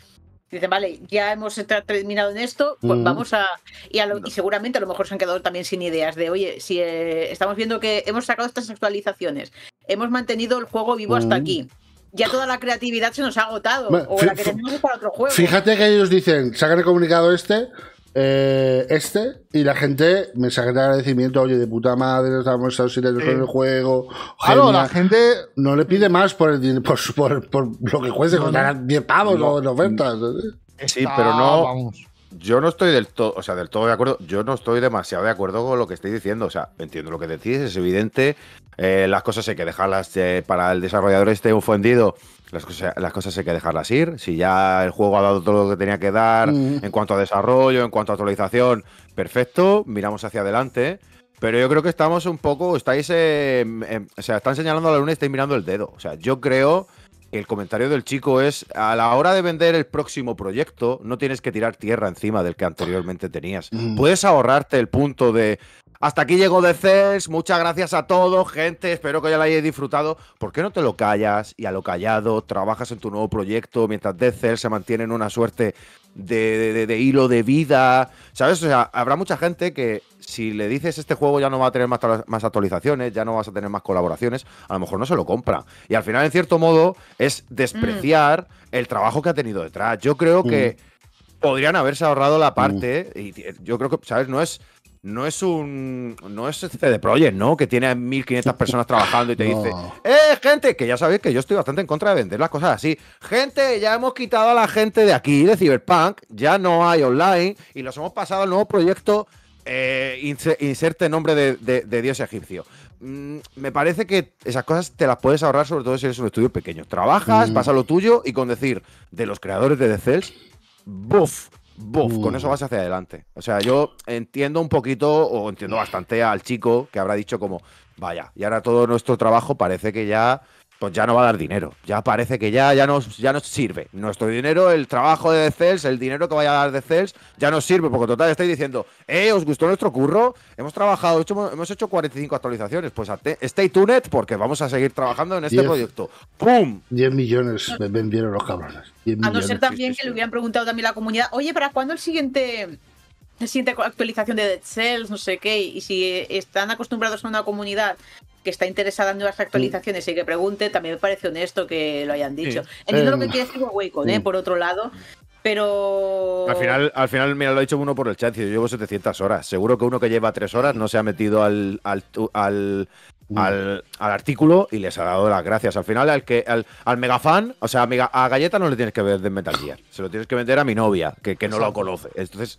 C: dicen, vale, ya hemos terminado en esto, pues vamos a... Y, seguramente a lo mejor se han quedado también sin ideas de, oye, si eh, estamos viendo que hemos sacado estas actualizaciones, hemos mantenido el juego vivo hasta mm. aquí ya toda la creatividad se nos ha agotado. o la que tenemos
A: para otro juego. Fíjate que ellos dicen, sacan el comunicado este, eh, este y la gente mensaje de agradecimiento, oye, de puta madre, estamos en el juego. Claro, la gente no le pide más por, el, por, lo que cueste, contarán 10 pavos no, ofertas. Sí, pero no.
B: Yo no estoy del todo, o sea, del todo de acuerdo. Yo no estoy demasiado de acuerdo con lo que estoy diciendo. O sea, entiendo lo que decís, es evidente. Eh, las cosas hay que dejarlas eh, para el desarrollador esté ofendido las cosas, hay que dejarlas ir. Si ya el juego ha dado todo lo que tenía que dar mm. en cuanto a desarrollo, en cuanto a actualización, perfecto, miramos hacia adelante. Pero yo creo que estamos un poco, estáis, o sea, están señalando a la luna y estáis mirando el dedo. O sea, yo creo el comentario del chico es, a la hora de vender el próximo proyecto, no tienes que tirar tierra encima del que anteriormente tenías. Mm. Puedes ahorrarte el punto de, hasta aquí llegó De Muchas gracias a todos, gente. Espero que ya lo hayáis disfrutado. ¿Por qué no te lo callas y a lo callado trabajas en tu nuevo proyecto mientras De se mantiene en una suerte de, hilo de vida? ¿Sabes? O sea, habrá mucha gente que si le dices este juego ya no va a tener más, actualizaciones, ya no vas a tener más colaboraciones, a lo mejor no se lo compra. Y al final, en cierto modo, es despreciar mm. el trabajo que ha tenido detrás. Yo creo que mm. podrían haberse ahorrado la parte. Mm. Y yo creo que, ¿sabes? No es no es un no es CD este Projekt, ¿no? Que tiene 1500 personas trabajando y te (laughs) dice, "Eh, gente, que ya sabéis que yo estoy bastante en contra de vender las cosas así. Gente, ya hemos quitado a la gente de aquí de Cyberpunk, ya no hay online y los hemos pasado al nuevo proyecto eh, inserte nombre de, dios egipcio. Mm, me parece que esas cosas te las puedes ahorrar, sobre todo si eres un estudio pequeño. Trabajas, mm. pasa lo tuyo y con decir de los creadores de The Cells, ¡buf! ¡Buf! con eso vas hacia adelante. O sea, yo entiendo un poquito, o entiendo bastante al chico que habrá dicho como, vaya, y ahora todo nuestro trabajo parece que ya pues ya no va a dar dinero. Ya parece que ya, ya, nos, ya nos sirve. Nuestro dinero, el trabajo de Cells, el dinero que vaya a dar de Cells, ya nos sirve, porque total estáis diciendo, eh, ¿os gustó nuestro curro? Hemos trabajado, hemos hecho 45 actualizaciones. Pues stay tuned porque
A: vamos a seguir trabajando en este proyecto. ¡Pum! 10 millones me vendieron los cabrones. A no ser
C: también que le hubieran preguntado también a la comunidad, oye, ¿para cuándo el siguiente la siguiente actualización de Dead Cells, no sé qué, y si están acostumbrados a una comunidad que está interesada en nuevas actualizaciones y que pregunte, también me parece honesto que lo hayan dicho. Entiendo lo que eh, quiere decir Wacon, mm. eh, por otro lado, pero. Al final,
B: al final, mira, lo ha dicho uno por el chat. Yo llevo 700 horas. Seguro que uno que lleva 3 horas no se ha metido al, mm. al, al, artículo y les ha dado las gracias. Al final, al, que, al, megafan, o sea, a, Galleta no le tienes que ver de Metal Gear. Se lo tienes que vender a mi novia, que, que no lo conoce. Entonces,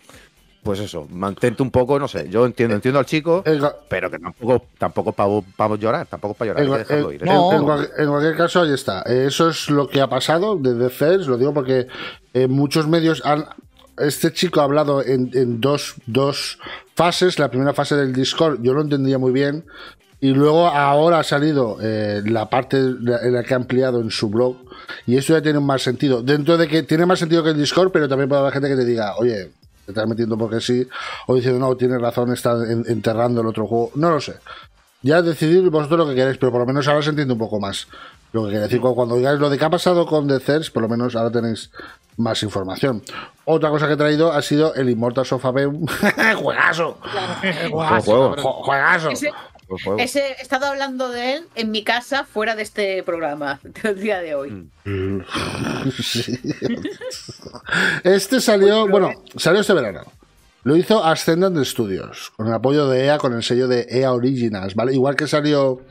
B: pues eso, mantente un poco, no sé, yo entiendo, eh, entiendo al chico, pero que tampoco, tampoco para llorar, tampoco para llorar, ir, ¿eh? no,
A: en, cualquier caso, ahí está. Eh, eso es lo que ha pasado desde Fels, lo digo porque en muchos medios han, este chico ha hablado en, dos, dos fases. La primera fase del Discord yo lo entendía muy bien. Y luego ahora ha salido la parte en la que ha ampliado en su blog. Y esto ya tiene más sentido. Dentro de que tiene más sentido que el Discord, pero también puede haber gente que te diga, oye, te estás metiendo porque sí, o diciendo, no, tiene razón, está enterrando el otro juego, no lo sé. Ya decidid vosotros lo que queréis, pero por lo menos ahora se entiende un poco más. Lo que quiere decir, cuando digáis lo de qué ha pasado con The por lo menos ahora tenéis más información. Otra cosa que he traído ha sido el Immortal sofa B. (laughs) ¡Juegazo! Claro. (laughs) ¡Juegazo!
C: he estado hablando de él en mi casa fuera de este programa, (laughs) del día de hoy.
A: Mm. (laughs) este salió, bueno, salió este verano. Lo hizo Ascendant Studios, con el apoyo de EA, con el sello de EA Originals, ¿vale? Igual que salió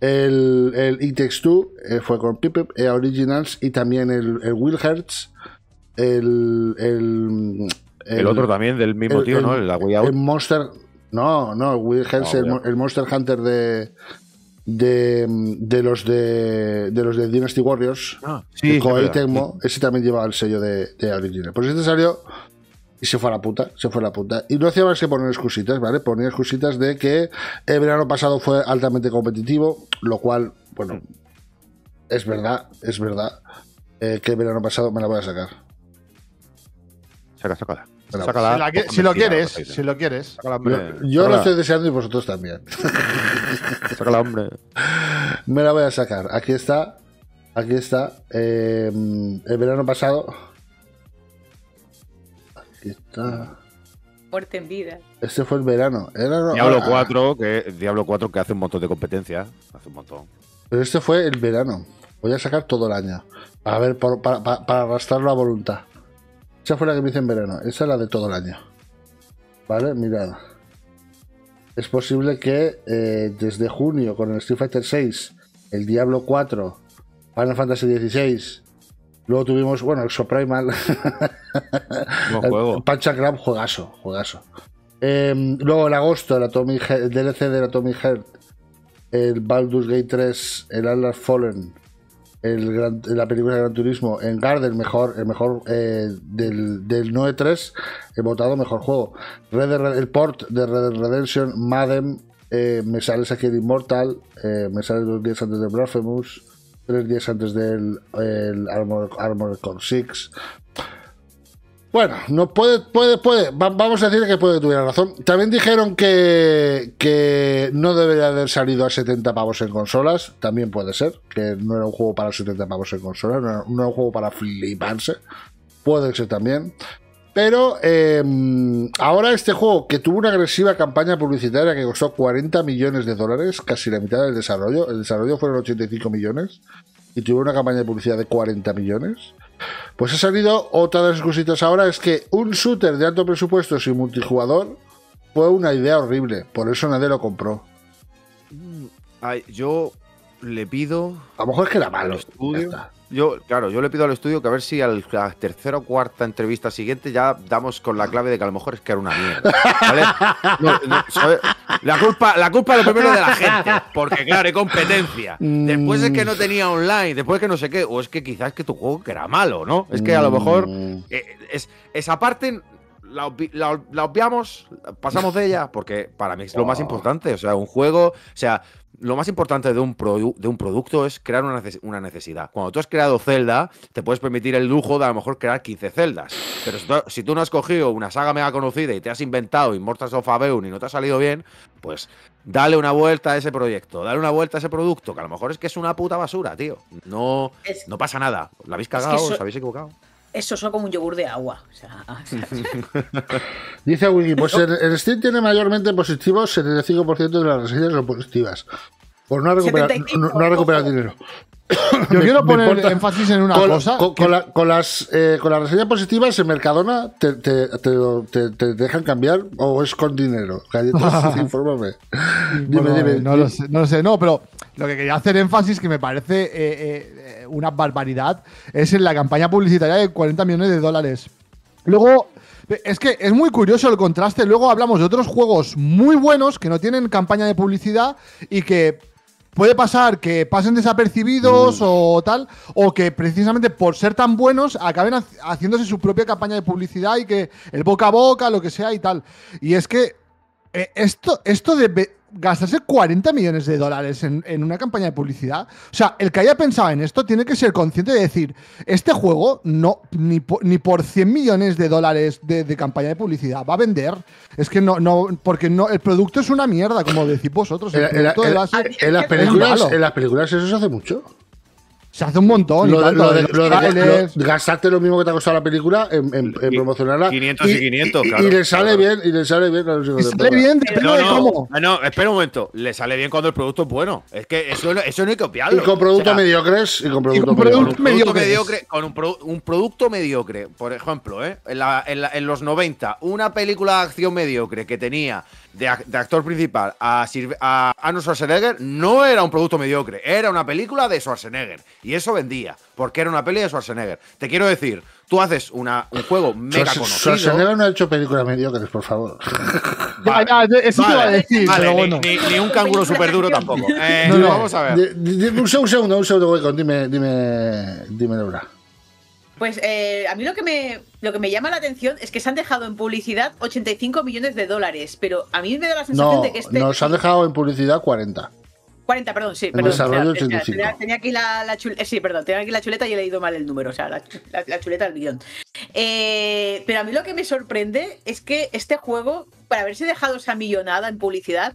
A: el, el tex 2 eh, fue con Pipe, EA Originals, y también el, el Will el, el, el, otro también del mismo tío, ¿no? El, Monster, no, no, Will Hells, el, Monster Hunter de. los de, de los de Dynasty Warriors dijo ah, sí, Tecmo, ese también llevaba el sello de, de Por Pues es este necesario, y se fue a la puta, se fue a la puta. Y no hacía más que poner excusitas, ¿vale? Ponía excusitas de que el verano pasado fue altamente competitivo, lo cual, bueno, es verdad, es verdad eh, que el verano pasado me la voy a sacar. Saca, sacada si, lo quieres, si, lo quieres, yo, lo estoy deseando y vosotros también. (laughs) la hombre. Me la voy a sacar. Aquí está. Aquí está. Eh, el verano pasado. Aquí está.
C: Muerte en vida.
A: Este fue el verano. Diablo, 4,
B: ah, que, Diablo 4, que hace un montón de competencia. Hace
A: un montón. Pero este fue el verano. Voy a sacar todo el año. A ver, para, arrastrar la a voluntad. Esa fue la que me hice en verano. Esa es la de todo el año. Vale, mirad. Es posible que eh, desde junio con el Street Fighter 6, el Diablo 4, Final Fantasy 16, luego tuvimos, bueno, el Soprimal. (laughs) Pancha Crab, juegazo, juegazo. Em, luego en agosto el, Atomic, el DLC del Atomic Heart, el Baldur's Gate 3, el Atlas Fallen, la película de Gran Turismo en Garden, el mejor, mejor eh, del, del 9-3, he votado mejor juego. el port de Red Dead Redemption, Madden, eh, me sale Sakir Immortal, eh, me sale dos días antes de Blasphemous, tres días antes del el Armored, Armored Core 6. Bueno, no puede, puede, puede. vamos a decir que puede tuviera razón. También dijeron que, que no debería haber salido a 70 pavos en consolas. También puede ser, que no era un juego para 70 pavos en consolas, no era, un juego para fliparse. Puede ser también. Pero em, ahora este juego, que tuvo una agresiva campaña publicitaria que costó 40 millones de dólares, casi la mitad del desarrollo, el desarrollo fueron 85 millones, y tuvo una campaña de publicidad de 40 millones, pues ha salido otra de las cositas ahora, es que un shooter de alto presupuesto sin multijugador fue una idea horrible, por eso nadie lo compró.
B: yo le pido... A lo mejor es que era malo. Yo, claro, yo le pido al estudio que a ver si a la tercera o cuarta entrevista siguiente ya damos con la clave de que a lo mejor es que era una mierda. la culpa, la culpa lo primero de la gente, porque claro, hay competencia. Mm. Después es que no tenía online, después es que no sé qué, o es que quizás que tu juego era malo, ¿no? Es que a lo mejor mm. eh, es, esa parte la, obviamos, pasamos de ella, porque para mí es lo más importante. O sea, un juego, o sea, lo más importante de un, de un producto es crear una, necesidad. Cuando tú has creado Zelda, te puedes permitir el lujo de a lo mejor crear 15 celdas. Pero si tú, no has cogido una saga mega conocida y te has inventado Immortals of Aveum y no te ha salido bien, pues dale una vuelta a ese proyecto, dale una vuelta a ese producto, que a lo mejor es que es una puta basura, tío. No, no pasa nada. La habéis cagado, os habéis equivocado
C: eso es como un yogur de agua.
A: (laughs) (laughs) Dice Wiki, pues el, Steam tiene mayormente positivos, 75% de las reseñas son positivas. Por no no ha recuperado dinero. (coughs) Yo quiero poner énfasis en una cosa. Con, las, eh, con las reseñas positivas en Mercadona te, dejan cambiar o es con dinero. (laughs) infórmame. no, Lo sé, no pero lo que quería hacer énfasis, que me parece eh, eh, una barbaridad, es en la campaña publicitaria de 40 millones de dólares. Luego, es que es muy curioso el contraste. Luego hablamos de otros juegos muy buenos que no tienen campaña de publicidad y que puede pasar que pasen desapercibidos o tal, o que precisamente por ser tan buenos acaben haciéndose su propia campaña de publicidad y que el boca a boca, lo que sea y tal. Y es que eh, esto, esto de gastarse 40 millones de dólares en, en, una campaña de publicidad. O sea, el que haya pensado en esto tiene que ser consciente de decir, este juego no, ni, por, ni por 100 millones de dólares de, campaña de publicidad va a vender. Es que no, no, porque no, el producto es una mierda, como decís vosotros. en, las películas, en las películas eso se hace mucho. Se hace un montón. Lo, lo, gastarte lo mismo que te ha costado la película en, promocionarla. 500 y, 500, claro. Y, le sale bien, y le sale bien a los sale bien, depende de cómo.
B: No, espera un momento. Le sale bien cuando el producto es bueno. Es que eso, eso no hay que obviarlo. Y con productos
A: mediocres. Y con productos producto mediocres. mediocre,
B: con un, producto mediocre, por ejemplo, ¿eh? en, la, en, los 90, una película de acción mediocre que tenía de, de actor principal a, a Arnold Schwarzenegger no era un producto mediocre, era una película de Schwarzenegger. Y eso vendía, porque era una peli de Schwarzenegger. Te quiero decir, tú haces una, un juego mega conocido. Schwarzenegger
A: no ha hecho películas mediocres, por favor. (laughs) Vale, eso te iba a decir, ni, un canguro super duro
B: tampoco. (laughs) Eh, no, vamos a ver.
A: un segundo, un segundo, dime, dime, dime, Laura.
C: Pues eh, a mí lo que, me, lo que me llama la atención es que se han dejado en publicidad 85 millones de dólares, pero a mí me da la sensación de que este... No,
A: se han dejado en publicidad 40.
C: 40, perdón, sí. perdón, 85. Tenía, aquí la, chuleta, eh, sí, perdón, tenía aquí la chuleta y he leído mal el número, o sea, la, chuleta del millón. Eh, pero a mí lo que me sorprende es que este juego, para haberse dejado esa millonada en publicidad,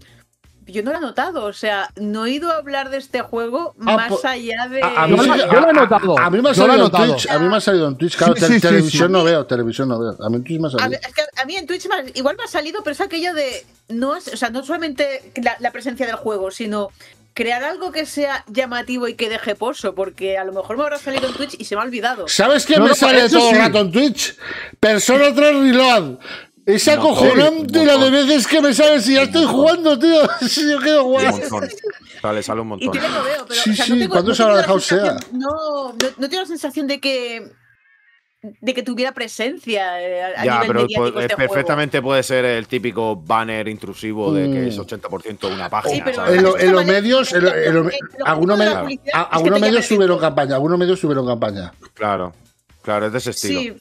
C: yo no lo he notado, o sea, no he ido a hablar de este juego ah, más pues, allá de. A, mí,
A: yo, lo he notado. A, mí me ha salido en Twitch. A mí me ha salido en Twitch. Claro, televisión no veo, televisión no veo. A mí
C: en Twitch me igual me ha salido, pero es aquello de. No, o sea, no solamente la, presencia del juego, sino crear algo que sea llamativo y que deje pozo, porque a lo mejor me habrá salido en Twitch y se me ha olvidado. ¿Sabes qué me sale
A: todo el rato en Twitch? Persona 3 Reload. Es acojonante la de veces que me sale si ya estoy jugando, tío. (laughs) Si yo quedo guay.
B: Sale, sale un montón. sí, sea, sí, no ¿cuándo se habrá dejado sea?
C: No, no, tengo la sensación de que de que tuviera presencia. Eh, a ya, pero pues, este eh, perfectamente
B: puede ser el típico banner intrusivo de que es 80% mm. una página. en, en, los medios,
A: algunos medios subieron campaña, algunos medios subieron campaña.
B: Claro. Claro, es de ese estilo.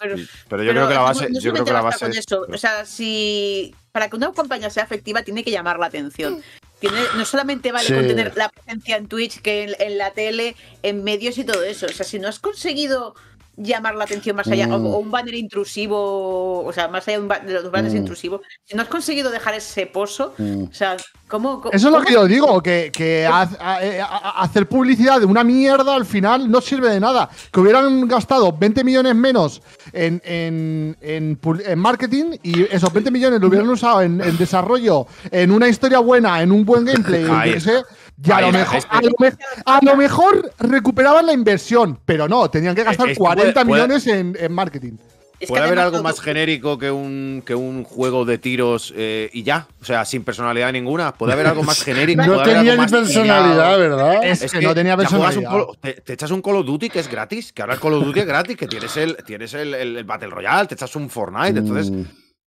B: pero, yo creo que la base. yo base pues O sea,
C: si. Para que una compañía sea efectiva, tiene que llamar la atención. Mm. Tiene, no solamente vale con tener la presencia en Twitch, que en, la tele, en medios y todo eso. O sea, si no has conseguido llamar la atención más allá, mm. o, un banner intrusivo, o sea, más allá de, los banners mm. intrusivos, si no has conseguido dejar ese pozo, mm. o sea, ¿cómo, Eso es lo que yo
A: digo, que, eh, hacer publicidad de una mierda al final no sirve de nada. Que hubieran gastado 20 millones menos en, en, en, en marketing y esos 20 millones lo hubieran usado en, desarrollo, en una historia buena, en un buen gameplay, y a, lo mejor, a, lo mejor, recuperaban la inversión, pero no, tenían que gastar 40 millones en, marketing. ¿Puede haber algo
B: más genérico que un, que un juego de tiros eh, y ya? O sea, sin personalidad ninguna. ¿Puede haber algo más (laughs) genérico? no tenía ni personalidad,
A: ¿verdad? Es, que, no tenía personalidad.
B: te, echas un Call of Duty que es gratis, que ahora el Call of Duty es gratis, que tienes el, tienes el, Battle Royale, te echas un Fortnite. Entonces, mm.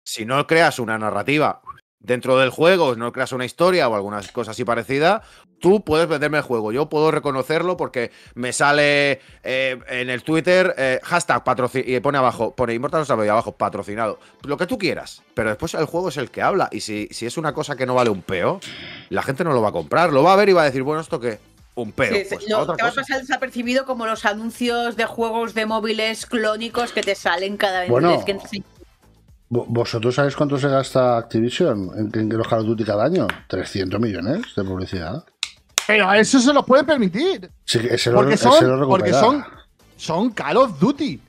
B: si no creas una narrativa dentro del juego, no creas una historia o algunas cosas así parecida, tú puedes venderme el juego. Yo puedo reconocerlo porque me sale eh, en el Twitter eh, hashtag patrocinado y pone abajo, pone Immortal abajo, patrocinado. Lo que tú quieras. Pero después el juego es el que habla. Y si, si es una cosa que no vale un peo, la gente no lo va a comprar. Lo va a ver y va a decir, bueno, ¿esto qué? un peo.
C: Pues, te va a pasar desapercibido como los anuncios de juegos de móviles clónicos que te salen cada vez bueno, que
A: ¿Vosotros sabéis cuánto se gasta Activision en, los Call of Duty cada año? 300 millones de publicidad. Pero a eso se los puede permitir. Sí, porque son, porque son, Call of Duty.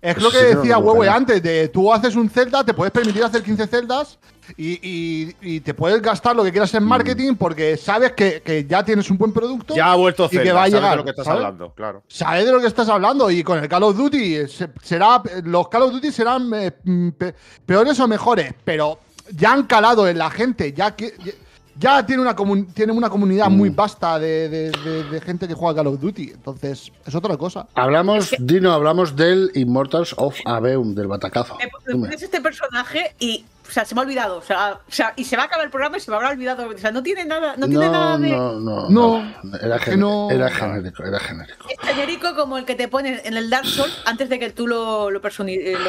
A: Es lo que decía Huehue antes, de tú haces un Zelda, te puedes permitir hacer 15 celdas y, te puedes gastar lo que quieras en mm. marketing porque sabes que, ya tienes un buen producto. Ya ha vuelto y que va a llegar. Sabes de lo que estás hablando, claro. Sabes de lo que estás hablando y con el Call of Duty será los Call of Duty serán eh, mm, peores o mejores, pero ya han calado en la gente, ya que ya tiene una, tiene una comunidad muy mm. vasta de, gente que juega Call of Duty. Entonces, es otra cosa. Hablamos, Dino, hablamos del Immortals of Aveum, del batacazo.
C: este personaje y o sea, se me ha olvidado. O sea, y se va a acabar el programa y se me habrá olvidado. O sea, no tiene nada, no tiene nada de. No, no, no.
A: Era, genérico, era genérico.
C: Es genérico como el que te pones en el Dark Souls antes de que tú lo, eh,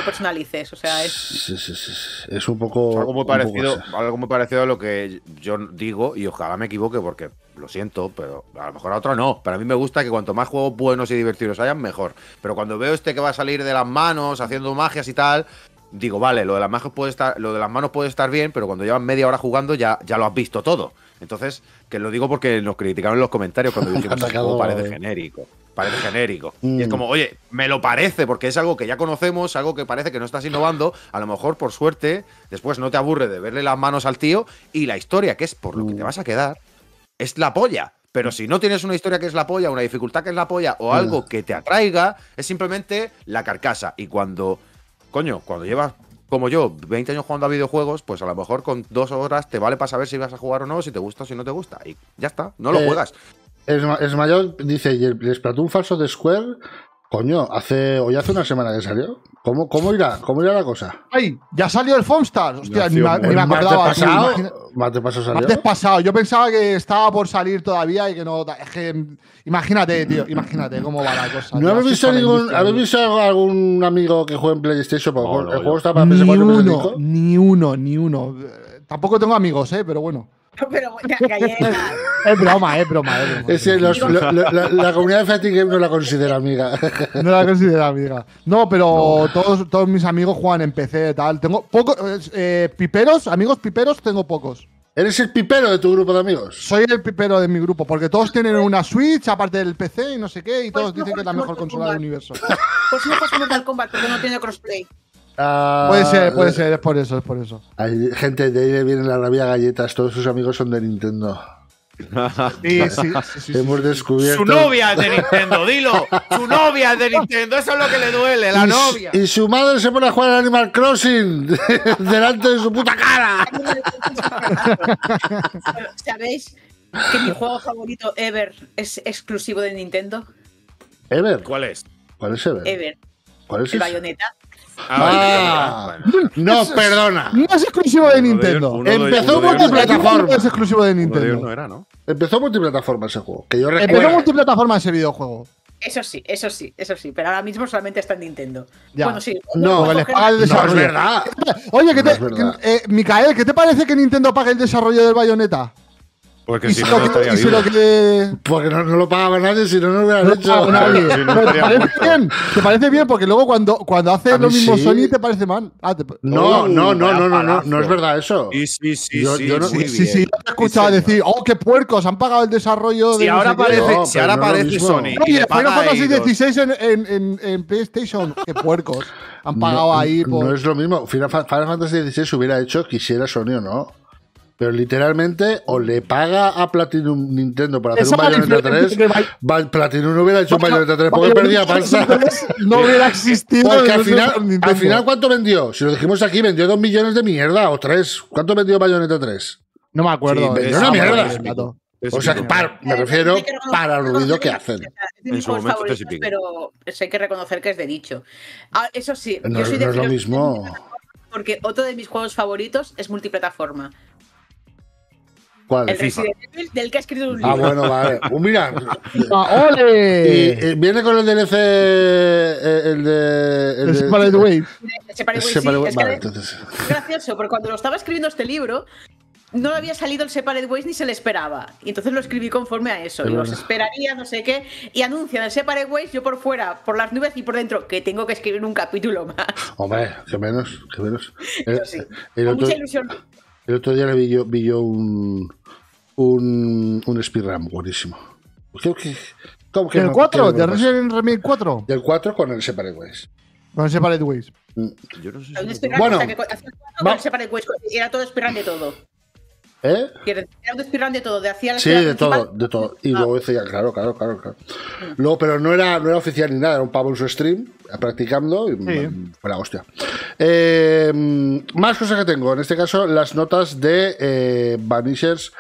C: personalices. O sea, es.
A: Sí, sí, sí. Es un poco. Algo muy, parecido, algo muy
B: parecido a lo que yo digo, y ojalá me equivoque porque lo siento, pero a lo mejor a otro no. Para mí me gusta que cuanto más juegos buenos y divertidos hayan, mejor. Pero cuando veo este que va a salir de las manos haciendo magias y tal, digo, vale, lo de las manos puede estar, lo de las manos puede estar bien, pero cuando llevas media hora jugando ya, ya lo has visto todo. Entonces, que lo digo porque nos criticaron en los comentarios cuando (laughs) dijimos que oh, parece eh". genérico. Parece genérico. Y es mm. como, oye, me lo parece, porque es algo que ya conocemos, algo que parece que no estás innovando. A lo mejor, por suerte, después no te aburre de verle las manos al tío y la historia, que es por lo que te mm. vas a quedar, es la polla. Pero mm. si no tienes una historia que es la polla, una dificultad que es la polla o algo que te atraiga, es simplemente la carcasa. Y cuando coño, cuando llevas como yo 20 años jugando a videojuegos, pues a lo mejor con dos horas te vale para saber si vas a jugar o no, si te gusta o si no te gusta. Y ya está, no lo eh, juegas.
A: Es, mayor, dice, el un falso de Square Coño, hace, hoy hace una semana que salió. ¿Cómo, cómo, irá, ¿Cómo irá la cosa? ¡Ay! Ya salió el Foamstar. Hostia, ni, me, me acordaba. Martes pasado, martes pasado salió. pasado. Yo pensaba que estaba por salir todavía y que no. imagínate, tío. Imagínate cómo va la cosa. ¿No habéis visto, ningún, ¿habéis visto algún amigo que juegue en PlayStation? el juego está para PS4 ni ni uno, ni uno. Tampoco tengo amigos, ¿eh? Pero bueno. (laughs) Pero (laughs) es broma, es broma. Es broma. la, comunidad de Fatigue no la considera amiga. (laughs) no la considera amiga. No, pero Todos, todos mis amigos juegan en PC y tal. Tengo pocos. Eh, piperos, amigos piperos, tengo pocos. ¿Eres el pipero de tu grupo de amigos? Soy el pipero de mi grupo, porque todos pues tienen pues una Switch, aparte del PC y no sé qué, y pues todos dicen que es la mejor consola del universo.
C: Pues no pasa Mortal combate porque no tiene crossplay.
A: Ah, puede ser, puede ser, es por eso, es por eso. Hay gente, de ahí le viene la rabia galletas, todos sus amigos son de Nintendo. (laughs) Hemos descubierto. Su novia es de Nintendo, dilo.
B: Su novia es de Nintendo, eso es lo que le duele, la novia. y
A: su madre se pone a jugar a Animal Crossing (laughs) delante de su puta cara.
C: ¿Sabéis que mi juego favorito ever es exclusivo de Nintendo?
A: ¿Ever? ¿Cuál es? ¿Cuál es Ever? Ever. ¿Cuál es? El Bayonetta. Ah, ah. No, perdona. No es exclusivo de Nintendo. Empezó multiplataforma. No es exclusivo de Nintendo. era, ¿no? Empezó multiplataforma ese juego. Empezó multiplataforma ese videojuego.
C: Eso sí, eso sí, eso sí. Pero ahora mismo solamente está en Nintendo. Ya. Bueno, sí. No, les paga el desarrollo.
A: es verdad. Oye, eh, Micael, ¿qué te parece que Nintendo pague el desarrollo del Bayonetta? Porque si no, no estaría Porque no, lo pagaba nadie, si no, no lo hubieran hecho. Nadie. ¿Te parece bien? ¿Te parece bien? Porque luego cuando, cuando hace lo mismo Sony te parece mal. Ah, oh, no, no, no, no, no, no, es verdad eso. Sí, sí, sí. Yo, sí, yo no, sí, sí, sí, te he escuchado decir, oh, qué puercos, han pagado el desarrollo. Si de ahora aparece, si ahora aparece Sony. y Final Fantasy XVI en, PlayStation, qué puercos. Han pagado ahí. Por... No es lo mismo. Final Fantasy XVI hubiera hecho quisiera Sony o no. Pero literalmente, o le paga a Platinum Nintendo para hacer un Bayonetta 3, Platinum no hubiera hecho un Bayonetta 3 porque perdía falsa. No hubiera (laughs) existido. Porque al final, al final, ¿cuánto vendió? Si lo dijimos aquí, vendió dos millones de mierda o tres. ¿Cuánto vendió Bayonetta 3? No me acuerdo. vendió una mierda. o sea, me refiero para el ruido que hacen.
C: Pero eso hay que reconocer que es de dicho. Ah, eso sí, yo soy de no es lo
A: mismo.
C: Porque otro de mis juegos favoritos es multiplataforma. ¿Cuál? El del que ha escrito un ah, libro. Ah, bueno, vale.
A: (laughs) Uh, mira. ¡Ole! viene con el DLC. Eh, el de. El, el Separate El
C: es gracioso, porque cuando lo estaba escribiendo este libro, no había salido el Separate Ways ni se le esperaba. Y entonces lo escribí conforme a eso. Y los esperaría, no sé qué. Y anuncian el Separate Ways, yo por fuera, por las nubes y por dentro, que tengo que escribir un capítulo más.
A: Hombre, que menos, que menos. Eh, el, sí. mucha ilusión. El otro día le vi yo, vi yo un, un, un speedrun buenísimo. Creo que, ¿cómo que ¿El 4? ¿De Resident Evil 4? Del 4 con el Separate Ways. Con el Separate Ways. Mm. Yo no sé si bueno, que, el 4
C: con el Separate Ways. Era todo speedrun de todo. ¿Eh? Era de todo, de hacía la Sí, de todo,
A: de todo. Y ah. luego decía, claro, claro, claro, claro. Luego, pero no era, no era oficial ni nada, era un pavo en su stream, practicando, y fue la hostia. Em, más cosas que tengo, en este caso, las notas de eh, Vanishers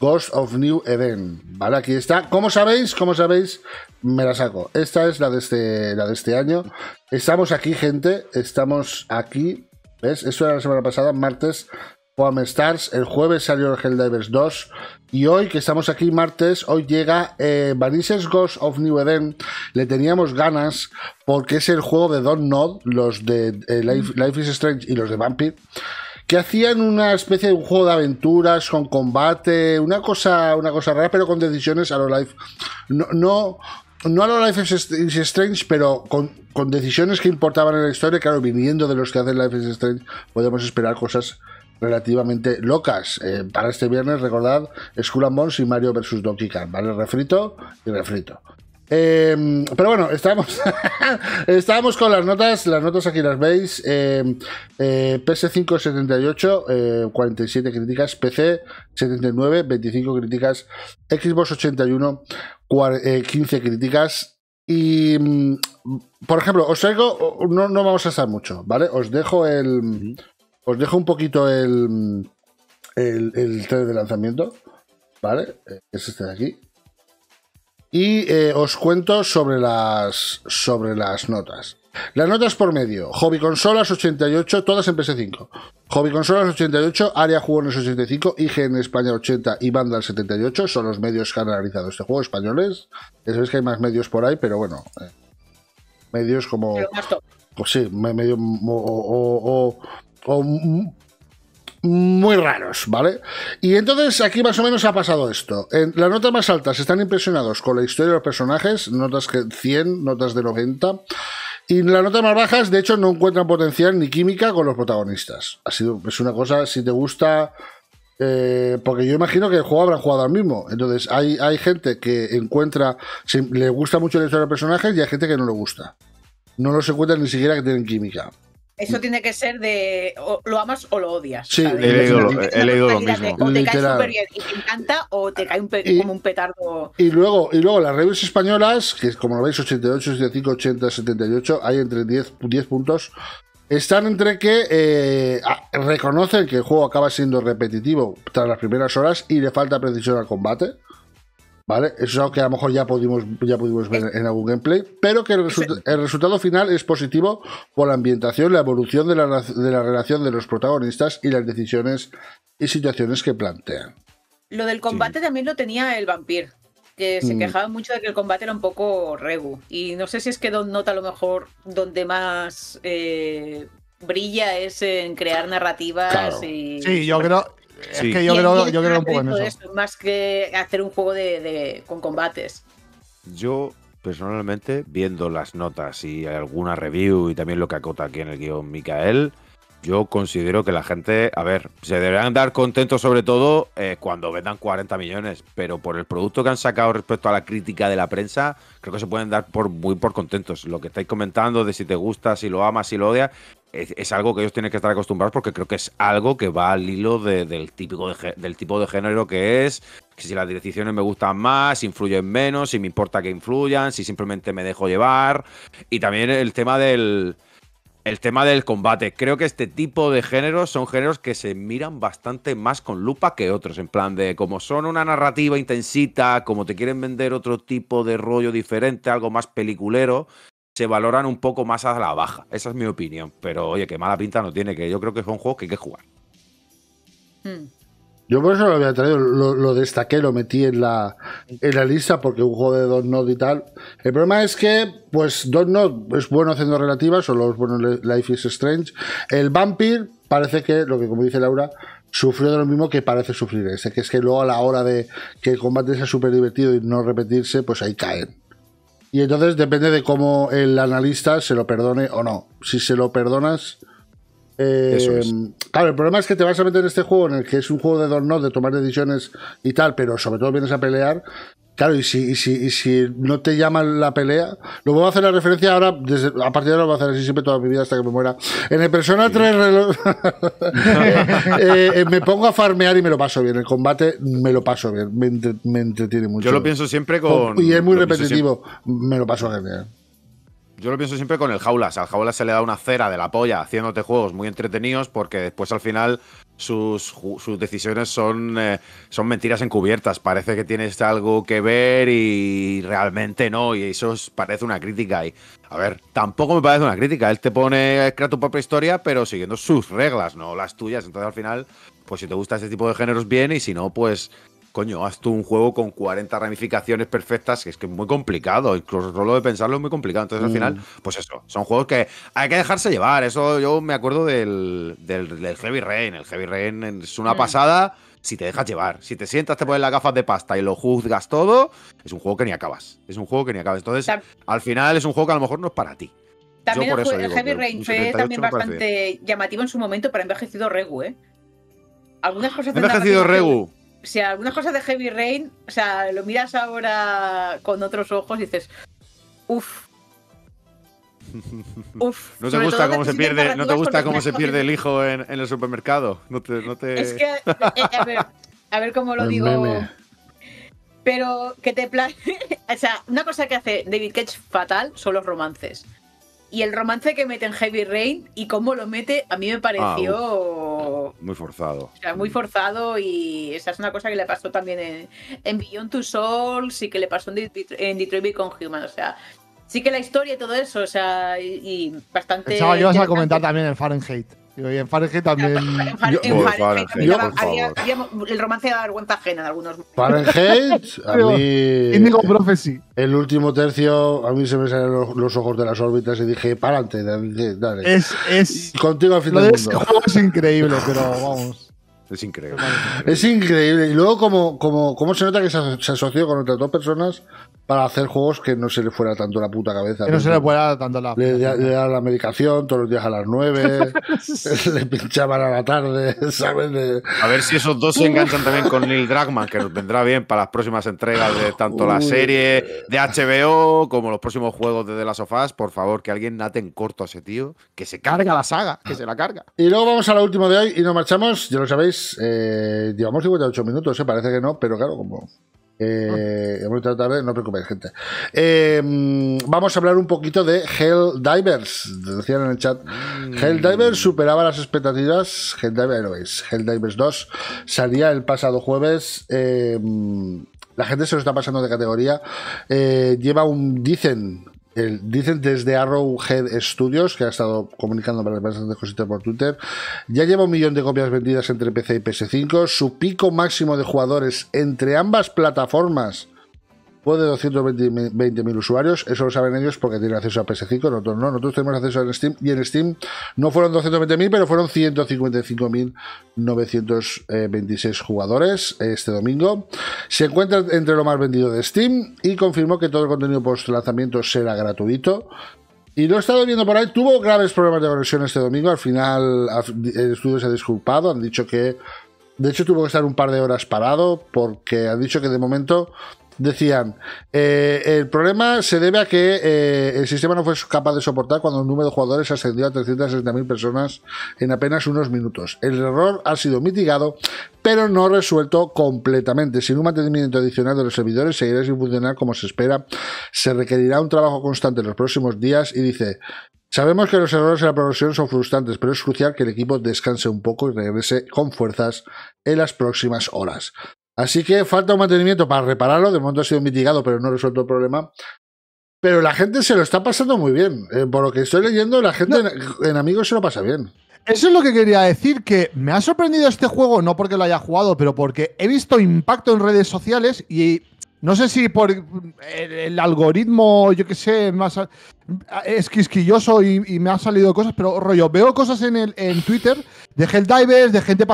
A: Ghost of New Eden Vale, aquí está. Como sabéis, como sabéis, me la saco. Esta es la de este, la de este año. Estamos aquí, gente. Estamos aquí. ¿Ves? Eso era la semana pasada, martes Stars, el jueves salió Helldivers 2 y hoy que estamos aquí martes, hoy llega eh, Ghost of New Eden, le teníamos ganas porque es el juego de Don Nod, los de eh, mm. Life, is Strange y los de Vampir, que hacían una especie de un juego de aventuras con combate, una cosa, una cosa rara pero con decisiones a lo Life. No, no a lo Life is Strange, pero con, con, decisiones que importaban en la historia, claro, viniendo de los que hacen Life is Strange, podemos esperar cosas relativamente locas. Eh, para este viernes, recordad Skull and Bones y Mario vs. Donkey Kong, ¿vale? Refrito y refrito. Em, pero bueno, (laughs) estamos con las notas, las notas aquí las veis. PS5 78, 47 críticas, PC 79, 25 críticas, Xbox 81, 15 eh, críticas. Y, mm, por ejemplo, os traigo, no, no vamos a estar mucho, ¿vale? Os dejo el... Os dejo un poquito el, el, el de lanzamiento, ¿vale? Eh, es este de aquí. Y eh, os cuento sobre las, sobre las notas. Las notas por medio. Hobby Consolas 88, todas en PS5. Hobby Consolas 88, Área Jugones 85, en España 80 y Vandal 78. Son los medios que han realizado este juego, españoles. Ya sabéis que hay más medios por ahí, pero bueno. Eh, medios como... Pues sí, medio, muy raros, ¿vale? Y entonces aquí más o menos ha pasado esto. En las notas más altas están impresionados con la historia de los personajes, notas que 100, notas de 90. Y las notas más bajas, de hecho, no encuentran potencial ni química con los protagonistas. Ha sido, es una cosa, si te gusta, eh, porque yo imagino que el juego habrá jugado al mismo. Entonces, hay, hay gente que encuentra, le gusta mucho la historia de los personajes y hay gente que no le gusta. No los encuentran ni siquiera que tienen química.
C: Eso tiene que ser de lo amas o lo odias. Sí,
A: he leído, lo, mismo. o te cae súper bien
C: y te encanta o te cae como un petardo.
A: Y luego, y luego las reviews españolas, que como lo veis, 88, 75, 80, 78, hay entre 10, 10 puntos. Están entre que eh, reconocen que el juego acaba siendo repetitivo tras las primeras horas y le falta precisión al combate. ¿Vale? Eso es algo que a lo mejor ya pudimos, ya pudimos ver en algún gameplay, pero que el, resultado final es positivo por la ambientación, la evolución de la, relación de los protagonistas y las decisiones y situaciones que plantean.
C: Lo del combate también lo tenía el vampir, que se mm. quejaba mucho de que el combate era un poco regu. Y no sé si es que Don Nota a lo mejor donde más... Eh, brilla es en crear narrativas y... Sí,
A: yo creo, es que yo creo, yo un poco
C: Más que hacer un juego de, con combates.
B: Yo, personalmente, viendo las notas y alguna review y también lo que acota aquí en el guión Micael, yo considero que la gente, a ver, se deberán dar contentos sobre todo eh, cuando vendan 40 millones, pero por el producto que han sacado respecto a la crítica de la prensa, creo que se pueden dar por muy por contentos. Lo que estáis comentando de si te gusta, si lo amas, si lo odias, es, algo que ellos tienen que estar acostumbrados porque creo que es algo que va al hilo del, típico del tipo de género que es, si las direcciones me gustan más, si influyen menos, si me importa que influyan, si simplemente me dejo llevar. Y también el tema del, el tema del combate. Creo que este tipo de géneros son géneros que se miran bastante más con lupa que otros, en plan de como son una narrativa intensita, como te quieren vender otro tipo de rollo diferente, algo más peliculero, se valoran un poco más a la baja. Esa es mi opinión. Pero oye, que mala pinta no tiene, que yo creo que un juego que hay que jugar.
A: Hmm. Yo por eso lo había traído, lo, destaqué, lo metí en la, en la lista porque un juego de Don't Not y tal. El problema es que, pues, Don't Not es bueno haciendo relativas, o los bueno Life is Strange. El Vampire parece que, lo que como dice Laura, sufrió de lo mismo que parece sufrir ese, que es que luego a la hora de que el combate sea súper divertido y no repetirse, pues ahí caen. Y entonces depende de cómo el analista se lo perdone o no. Si se lo perdonas. Eh, claro, el problema es que te vas a meter en este juego en el que es un juego de dos no, de tomar decisiones y tal, pero sobre todo vienes a pelear. Claro, y si, si, si no te llama la pelea, lo voy a hacer la referencia ahora, desde, a partir de ahora lo voy a hacer así siempre toda mi vida hasta que me muera. En el Persona 3 reloj, (laughs) eh, eh, me pongo a farmear y me lo paso bien. El combate me lo paso bien, me, entretiene mucho. Yo lo pienso
B: siempre con. Y es muy repetitivo,
A: me lo paso genial.
B: Yo lo pienso siempre con el Jaulas. Al Jaulas se le da una cera de la polla haciéndote juegos muy entretenidos porque después al final sus, sus decisiones son, eh, son mentiras encubiertas. Parece que tienes algo que ver y realmente no. Y eso parece una crítica. Y, a ver, tampoco me parece una crítica. Él te pone, crea tu propia historia, pero siguiendo sus reglas, no las tuyas. Entonces al final, pues si te gusta este tipo de géneros, bien. Y si no, pues coño, haz tú un juego con 40 ramificaciones perfectas, que es que es muy complicado, incluso solo de pensarlo es muy complicado. Entonces, al mm. final, pues eso, son juegos que hay que dejarse llevar. Eso yo me acuerdo del, Heavy Rain. El Heavy Rain es una mm. pasada si te dejas llevar. Si te sientas, te pones las gafas de pasta y lo juzgas todo, es un juego que ni acabas. Es un juego que ni acabas. Entonces, al final es un juego que a lo mejor no es para ti. También el, Heavy Rain fue también bastante
C: llamativo en su momento, pero envejecido Regu, ¿eh? Algunas cosas... envejecido Regu si algunas cosa de Heavy Rain, o sea, lo miras ahora con otros ojos y dices, uff.
B: (laughs) uff. no te gusta cómo se pierde, no te gusta cómo se pierde el hijo en, el supermercado. No te, Es que, eh, eh, a, ver,
C: a ver cómo lo digo. Pero que te plan... (laughs) o sea, una cosa que hace David Cage fatal son los romances y el romance que mete en Heavy Rain y cómo lo mete, a mí me
B: pareció. Ah, muy forzado. O
C: sea, muy forzado y esa es una cosa que le pasó también en, en Beyond Two Souls y que le pasó en, Detroit, Become Human. O sea, sí que la historia y todo eso, o sea, y, bastante. Pensaba yo vas a comentar
A: también el Fahrenheit. Y en Fahrenheit también. Yo, en Fahrenheit,
C: el romance de vergüenza ajena en algunos. Fahrenheit, a mí.
A: Indigo Prophecy. El último tercio, a mí se me salieron los, ojos de las órbitas y dije, para dale. dale. Es, es, Contigo al final del mundo. Este juego es increíble, pero vamos. Es increíble. Es increíble. Y luego, como, como, como se nota que se, asoció con otras dos personas, para hacer juegos que no se le fuera tanto la puta cabeza. Que no se le fuera tanto la puta. Le, le, la medicación todos los días a las 9, (laughs) (laughs) le pinchaban a la tarde, (laughs) ¿sabes? A ver si esos dos se enganchan
B: también con Neil Dragman, que nos vendrá bien para las próximas entregas de tanto la serie de HBO como los próximos juegos de The Last of Us. Por favor, que alguien nate en corto a ese tío, que se carga la saga, que se la carga.
A: Y luego vamos a la última de hoy y nos marchamos, ya lo sabéis, eh, llevamos 58 minutos, Se ¿eh? parece que no, pero claro, como eh, tarde, no preocupéis, gente. Eh, mm, vamos a hablar un poquito de Divers Decían en el chat. Mm. Hell Divers superaba las expectativas. Hell Divers Hell Divers 2 salía el pasado jueves. Eh, mm, la gente se lo está pasando de categoría. Eh, lleva un, dicen, dicen desde Arrowhead Studios, que ha estado comunicando bastantes cositas por Twitter, ya lleva un millón de copias vendidas entre PC y PS5. Su pico máximo de jugadores entre ambas plataformas Puede de 220.000 usuarios, eso lo saben ellos porque tienen acceso a PS5, nosotros no, nosotros tenemos acceso a Steam y en Steam no fueron 220.000, pero fueron 155.926 jugadores este domingo. Se encuentra entre lo más vendido de Steam y confirmó que todo el contenido post lanzamiento será gratuito. Y lo he estado viendo por ahí, tuvo graves problemas de conexión este domingo, al final el estudio se ha disculpado, han dicho que... De hecho, tuvo que estar un par de horas parado porque han dicho que de momento Decían, eh, el problema se debe a que eh, el sistema no fue capaz de soportar cuando el número de jugadores ascendió a 360.000 personas en apenas unos minutos. El error ha sido mitigado, pero no resuelto completamente. Sin un mantenimiento adicional de los servidores seguirá sin funcionar como se espera. Se requerirá un trabajo constante en los próximos días y dice, Sabemos que los errores en la progresión son frustrantes, pero es crucial que el equipo descanse un poco y regrese con fuerzas en las próximas horas. Así que falta un mantenimiento para repararlo. De momento ha sido mitigado, pero no resuelto el problema. Pero la gente se lo está pasando muy bien. Eh, por lo que estoy leyendo, la gente en, Amigos se lo pasa bien. Eso es lo que quería decir, que me ha sorprendido este juego, no porque lo haya jugado, pero porque he visto impacto en redes sociales y no sé si por eh, el, algoritmo, yo qué sé, más, es quisquilloso y, me han salido cosas, pero rollo, veo cosas en, el, en Twitter de Helldivers, de gente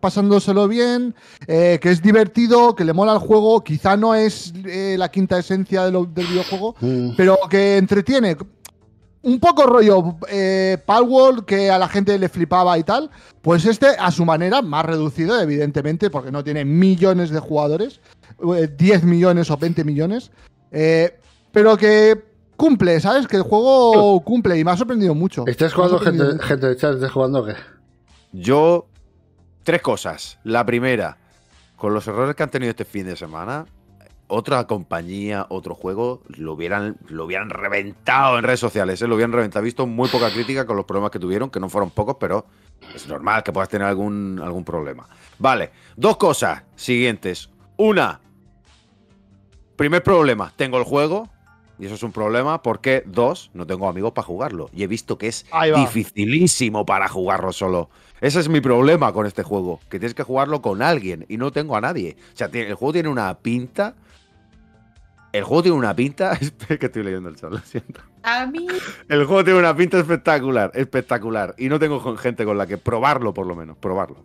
A: pasándoselo bien, eh, que es divertido, que le mola el juego, quizá no es eh, la quinta esencia del videojuego, mm. pero que entretiene. Un poco rollo eh, Palworld, que a la gente le flipaba y tal, pues este a su manera, más reducido, evidentemente, porque no tiene millones de jugadores 10 eh, millones o 20 millones, eh, pero que cumple, ¿sabes? Que el juego cumple y me ha sorprendido mucho. ¿Estás jugando gente, gente de chat? ¿Estás jugando qué?
B: Yo, tres cosas. La primera, con los errores que han tenido este fin de semana, otra compañía, otro juego, lo hubieran, lo reventado en redes sociales, ¿eh? lo hubieran reventado. He visto muy poca crítica con los problemas que tuvieron, que no fueron pocos, pero es normal que puedas tener algún, algún problema. Vale, dos cosas siguientes. Una, primer problema, tengo el juego, y eso es un problema porque, dos, no tengo amigos para jugarlo. Y he visto que es dificilísimo para jugarlo solo. Ese es mi problema con este juego, que tienes que jugarlo con alguien y no tengo a nadie. O sea, el juego tiene una pinta... El juego tiene una pinta... (laughs) Espera que estoy leyendo el chat, lo siento. A mí... El juego tiene una pinta espectacular, espectacular. Y no tengo gente con la que probarlo, por lo menos, probarlo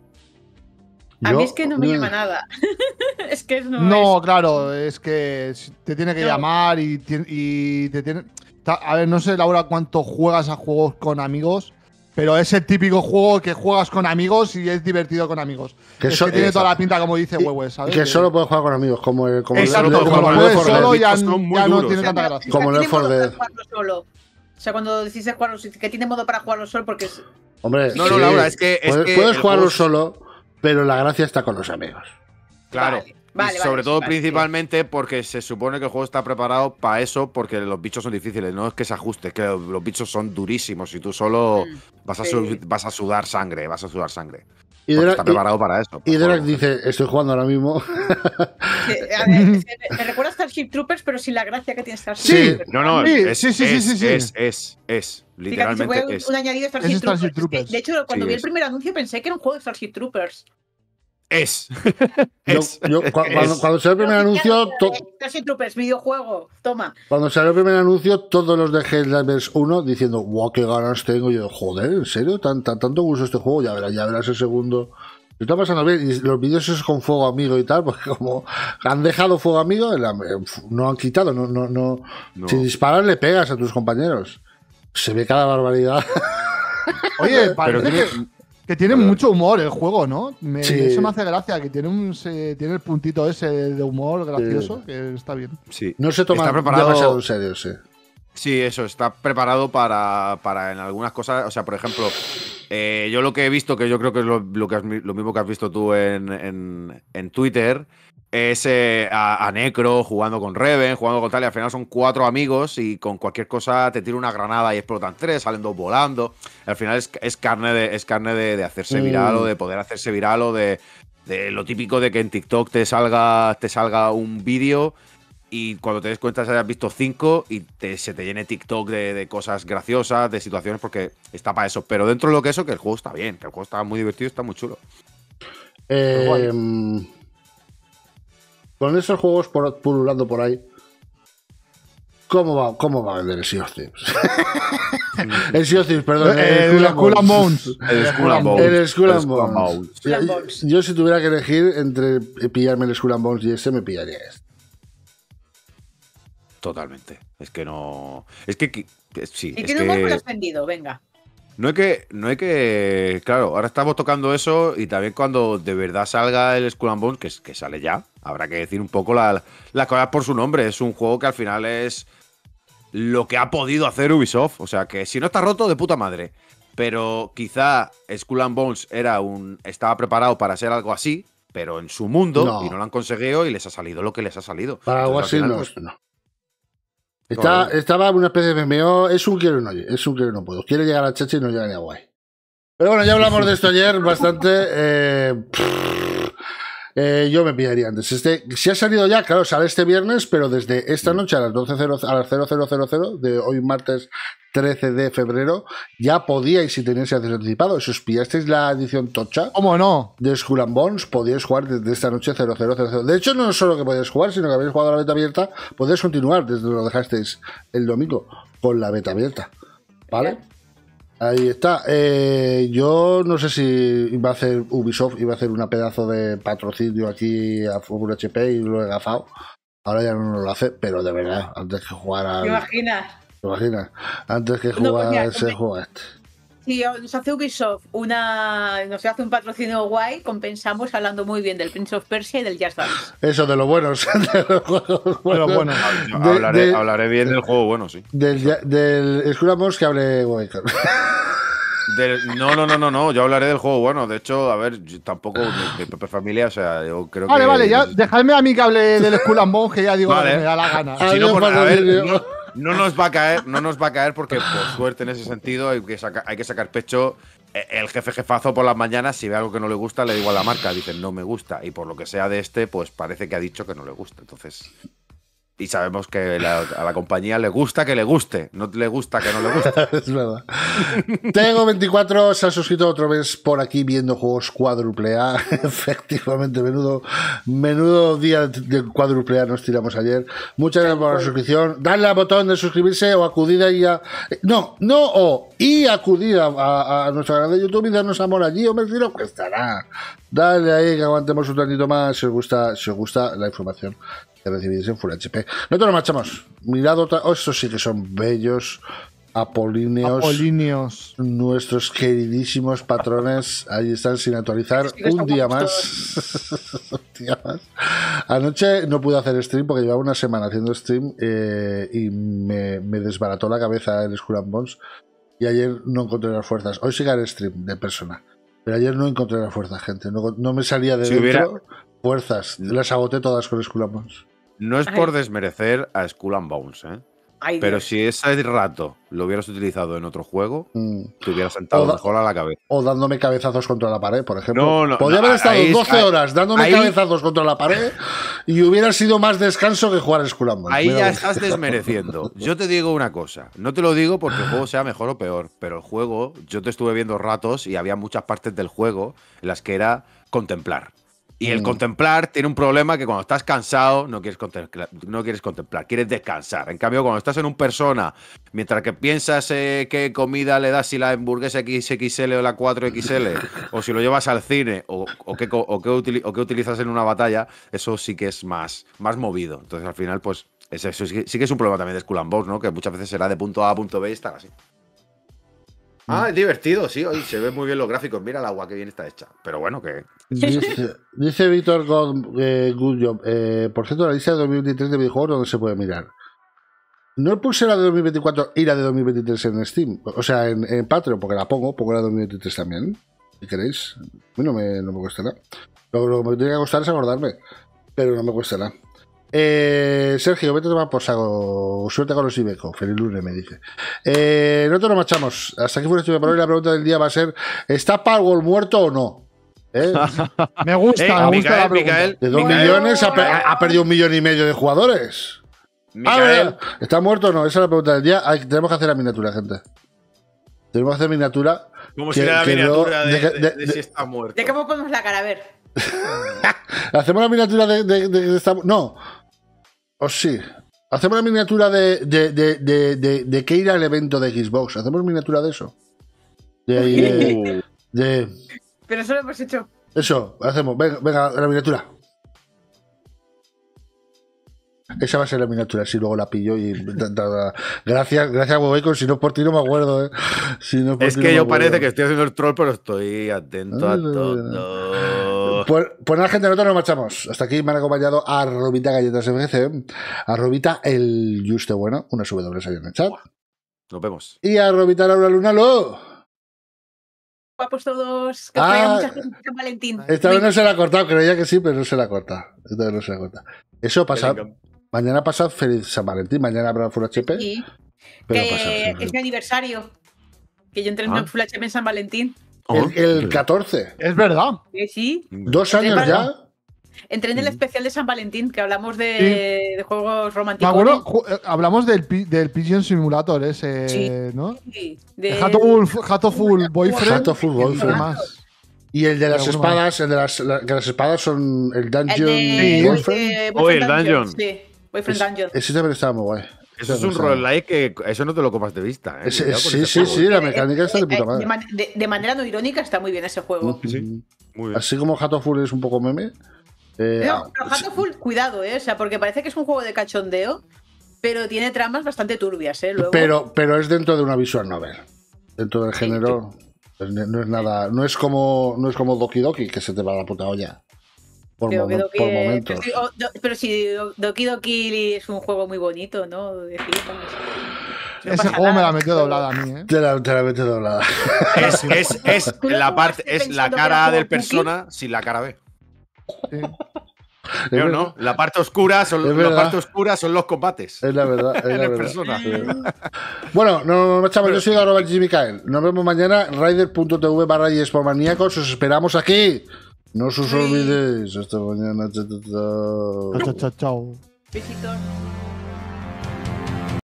B: a mí es que no me
C: llama nada. (laughs) es que no. No,
A: claro, es que te tiene que llamar y, y, te tiene. A ver, no sé, Laura, cuánto juegas a juegos con amigos, pero es el típico juego que juegas con amigos y es divertido con amigos. Que, tiene toda la pinta, como dice Huehue, ¿sabes? Que, solo puedes jugar con amigos, como el como Exacto, el, como, solo ya, no tiene tanta gracia. Como el Left
C: solo. O sea, cuando decís jugarlo, que tiene modo para jugarlo solo porque
B: es.
A: Hombre, no, no, Laura, es que. que puedes jugarlo solo, pero la gracia está con los amigos.
B: Claro. sobre todo principalmente porque se supone que el juego está preparado para eso, porque los bichos son difíciles, no es que se ajuste, es que los bichos son durísimos y tú solo mm, vas, vas a sudar sangre, vas a sudar sangre.
A: Y está preparado para eso. Y pues, dice, estoy jugando ahora mismo. (laughs)
C: A me, recuerda a Starship Troopers, pero sin la gracia que tiene Starship sí, Troopers. No, no,
A: sí, sí, sí, sí, es, es, es, literalmente es. Un,
C: añadido de Starship, Troopers. De hecho, cuando vi el primer anuncio pensé que era un juego de Starship Troopers.
B: (laughs) Es.
A: Cuando, salió el primer anuncio.
C: Casi trupes videojuego. Toma.
A: Cuando salió el primer anuncio, todos los de Helldivers 1 diciendo, guau, qué ganas tengo. Y yo, joder, ¿en serio? tanto gusto este juego? Ya verás, ya verás el segundo. Se está pasando bien. Y los vídeos esos con fuego amigo y tal, (laughs) porque como han dejado fuego amigo, eh, no han quitado. No, no, no. Si disparas, le pegas a tus compañeros. Se ve cada barbaridad.
B: Oye, (laughs) pero tienes...
A: Que tiene mucho humor el juego, ¿no? Eso me hace gracia, que tiene, un, tiene el puntito ese de humor gracioso, que está bien. Sí. No se toma está preparado... en
B: serio, sí. Sí, eso, está preparado para, en algunas cosas. O sea, por ejemplo, eh, yo lo que he visto, que yo creo que es lo, lo mismo que has visto tú en, en, en Twitter, es a, Necro jugando con Reven, jugando con tal, al final son cuatro amigos y con cualquier cosa te tira una granada y explotan tres, salen dos volando. Al final es, carne, de, es carne de, hacerse viral o mm. de poder hacerse viral o de, lo típico de que en TikTok te salga, te salga un vídeo y cuando te des cuenta se has visto cinco y se te llene TikTok de, cosas graciosas, de situaciones, porque está para eso. Pero
A: dentro de lo que eso, que el juego está
B: bien, que el juego está muy divertido, está muy chulo.
A: Eh, con esos juegos por, pululando por ahí, ¿cómo va, cómo va a vender el Sea of Thieves? (laughs) el Sea of Thieves, perdón. El, Skull and Bones. El Skull and Bones. El Bones. Yo, si tuviera que elegir entre pillarme el Skull and Bones y ese, me pillaría este. Totalmente. Es que no. Es que. Sí, es que... no
C: me Venga.
A: No hay que,
B: no que. Claro, ahora estamos tocando eso y también cuando de verdad salga el Skull and Bones, que, que sale ya, habrá que decir un poco la, las cosas por su nombre. Es un juego que al final es lo que ha podido hacer Ubisoft. O sea que si no está roto, de puta madre. Pero quizá Skull and Bones era un, estaba preparado para hacer algo así, pero en su mundo, y no lo han conseguido y les ha salido lo que les ha salido. Para algo así no.
A: Está, estaba una especie de es un quiero y no, es un quiero no puedo. Quiere llegar a Chechi y no llega ni a Guay. Pero bueno, ya hablamos de esto ayer bastante. Eh, eh, yo me pillaría antes. Este, si ha salido ya, claro, sale este viernes, pero desde esta mm. noche a las 12.00 a las 0000 de hoy martes 13 de febrero, ya podíais, si teníais acceso anticipado, si os pillasteis la edición tocha. ¿Cómo no? De Skull and Bones, podíais jugar desde esta noche 0000. De hecho, no solo que podíais jugar, sino que habéis jugado la beta abierta, podéis continuar desde lo dejasteis el domingo con la beta abierta. ¿Vale? Ahí está. Eh, yo no sé si iba a hacer Ubisoft, iba a hacer un pedazo de patrocinio aquí a Fútbol HP y lo he gafado. Ahora ya no lo hace, pero de verdad, antes que jugar a. ¿Te imaginas? ¿Te imaginas? Antes que pues jugar ese juego este
C: si nos hace Ubisoft una, nos hace un patrocinio guay, compensamos hablando muy bien del Prince
A: of Persia y del Just Dance. Eso, de lo buenos. (laughs) De los juegos buenos. hablaré, hablaré,
B: bien del juego bueno, sí.
A: Del, del que hable guay.
B: no, no, no, no, no, yo hablaré del juego bueno. De hecho, a ver, tampoco de, Pepe Familia, o sea, yo creo vale, que. Vale, vale, ya,
A: dejadme a mí que hable del Skull and Bones, que ya digo, me da la gana. Si no, por, pues, a ver,
B: no nos va a caer, no nos va a caer porque, por suerte, en ese sentido, hay que, hay que sacar pecho. E, el jefe jefazo por las mañanas, si ve algo que no le gusta, le digo a la marca. Dice, no me gusta. Y por lo que sea de este, pues parece que ha dicho que no le gusta. Entonces, y sabemos que a la compañía le gusta que le guste, no le gusta que no le
A: guste. (laughs) es verdad. Tengo 24, se ha suscrito otra vez por aquí viendo juegos cuádruple A. (laughs) Efectivamente, menudo, menudo día de cuádruple A nos tiramos ayer. Muchas gracias por la suscripción. Dale al botón de suscribirse o acudir ahí a. No, no o. Y acudid a, a, nuestro canal de YouTube y darnos amor allí, o me si que estará. Dale ahí que aguantemos un tantito más si gusta, si os gusta la información de la Full HP. Nosotros nos marchamos. Mirad otra. Oh, estos sí que son bellos. Apolíneos, Apolíneos. Nuestros queridísimos patrones. Ahí están sin actualizar. un día más. (laughs) un día más. Anoche no pude hacer stream porque llevaba una semana haciendo stream eh, y me, desbarató la cabeza el Skull Bones. Y ayer no encontré las fuerzas. Hoy sigue el stream de persona. Pero ayer no encontré las fuerzas, gente. No, me salía de dentro fuerzas. Las agoté todas con Skull Bones.
B: No es por desmerecer a Skull and Bones, ¿eh? pero si ese rato lo hubieras utilizado en otro juego, mm. te hubieras sentado mejor
A: a la cabeza. O dándome cabezazos contra la pared, por ejemplo. No, Podría haber estado 12 horas dándome cabezazos contra la pared y hubiera sido más descanso que jugar a Skull and Bones. Ahí ya estás desmereciendo.
B: Yo te digo una cosa. No te lo digo porque el juego sea mejor o peor, pero el juego, yo te estuve viendo ratos y había muchas partes del juego en las que era contemplar. Y el mm. contemplar tiene un problema que cuando estás cansado no quieres, contemplar, no quieres contemplar, quieres descansar. En cambio, cuando estás en un persona, mientras que piensas eh, qué comida le das, si la hamburguesa XXL o la 4XL, o si lo llevas al cine, o, qué, o qué, utilizas en una batalla, eso sí que es más, más movido. Entonces, al final, pues, eso sí, que es un problema también de Skull and ¿no? Que muchas veces será de punto A a punto B y estar así. Ah, es mm. divertido, sí, hoy se ven muy bien los gráficos. Mira el agua que bien está hecha. Pero bueno, que.
A: Dice, (laughs) Víctor eh, eh, por cierto, la lista de 2023 de videojuegos donde se puede mirar. No puse la de 2024 y la de 2023 en Steam, o sea, en, Patreon, porque la pongo, pongo la de 2023 también, si queréis. A no me, cuesta nada. lo que me tiene que costar es acordarme, pero no me cuesta nada. Eh, Sergio, vete a tomar por saco. Suerte con los Ibeco. Feliz lunes, me dice. Eh, nosotros nos marchamos. Hasta aquí fue nuestro por hoy. La pregunta del día va a ser: ¿está Powell muerto o no? ¿Eh? (laughs) me gusta, eh, me gusta la pregunta. de dos millones ha, perdido un millón y medio de jugadores. Ah, ¿está muerto o no? Esa es la pregunta del día. tenemos que hacer la miniatura, gente. Tenemos que hacer miniatura. como si era la miniatura de, de, si
B: está muerto?
C: ¿De cómo ponemos la cara? A ver. (laughs)
A: Hacemos la miniatura de, esta. No. O oh, sí. Hacemos la miniatura de, que ir al evento de Xbox. Hacemos miniatura de eso. De,
C: Pero eso lo hemos hecho.
A: Eso, hacemos. Venga, la miniatura. Esa va a ser la miniatura, si luego la pillo y gracias, gracias Bobacon, si no es por ti no me acuerdo, ¿eh? es, que yo parece que
B: estoy haciendo el troll, pero estoy atento a todo.
A: Pues, pues, nada, gente, nosotros nos marchamos. Hasta aquí me han acompañado a Robita galletas A Robita el Juste bueno, una W ahí en el chat. Nos vemos. Y a Robita Laura Luna, lo.
C: Guapos todos, que ah, mucha gente San Valentín. Esta vez no se
A: la ha cortado, creía que sí, pero no se la ha cortado. Esta vez no se la ha Eso pasa. Mañana pasa feliz San Valentín, mañana habrá Full HP. que es
C: mi aniversario. Que yo entre en ah. Full HP en San Valentín
A: el, 14. Es verdad.
C: Sí, Dos años ya. Entré en el especial de San Valentín, que hablamos de, juegos románticos. Bueno,
A: eh, hablamos del, del Pigeon Simulator ese, ¿no? Sí. De... Hato Full Boyfriend. Hato Full Boyfriend. Más. Y el de las espadas, el de las, que las espadas son el Dungeon el Boyfriend. el Sí,
C: Boyfriend Dungeon.
A: Ese también estaba muy guay. Eso es un roguelike que eso no te lo comas de vista. ¿eh? sí, sí, sí, ¿eh? la mecánica está de eh, puta
C: madre. De, manera no irónica está muy bien ese juego.
A: Así como Hatoful es un poco meme. Ah, pero
C: Hatoful, cuidado, ¿eh? O sea, porque parece que es un juego de cachondeo, pero tiene tramas bastante turbias, Pero,
A: pero es dentro de una visual novel. Dentro del género. Pues no es nada. No es como, no es como Doki Doki, que se te va la puta olla. Por, oh,
C: Pero, si Doki Doki es un juego muy bonito, ¿no?
A: Ese juego me la metió doblada a mí, ¿eh? Te la, te la metió doblada. Es, es, es
B: (laughs) la parte, es la cara del persona sin la cara B. Sí. no, la parte oscura son son los combates. Es la verdad, es (laughs) la verdad. (laughs)
A: bueno, no, no, chavos, yo soy Robert Jimmy Michael. Nos vemos mañana, rider.tv barra y Os esperamos aquí. No os olvidéis, esta mañana. Chao, chao, chao. Besitos.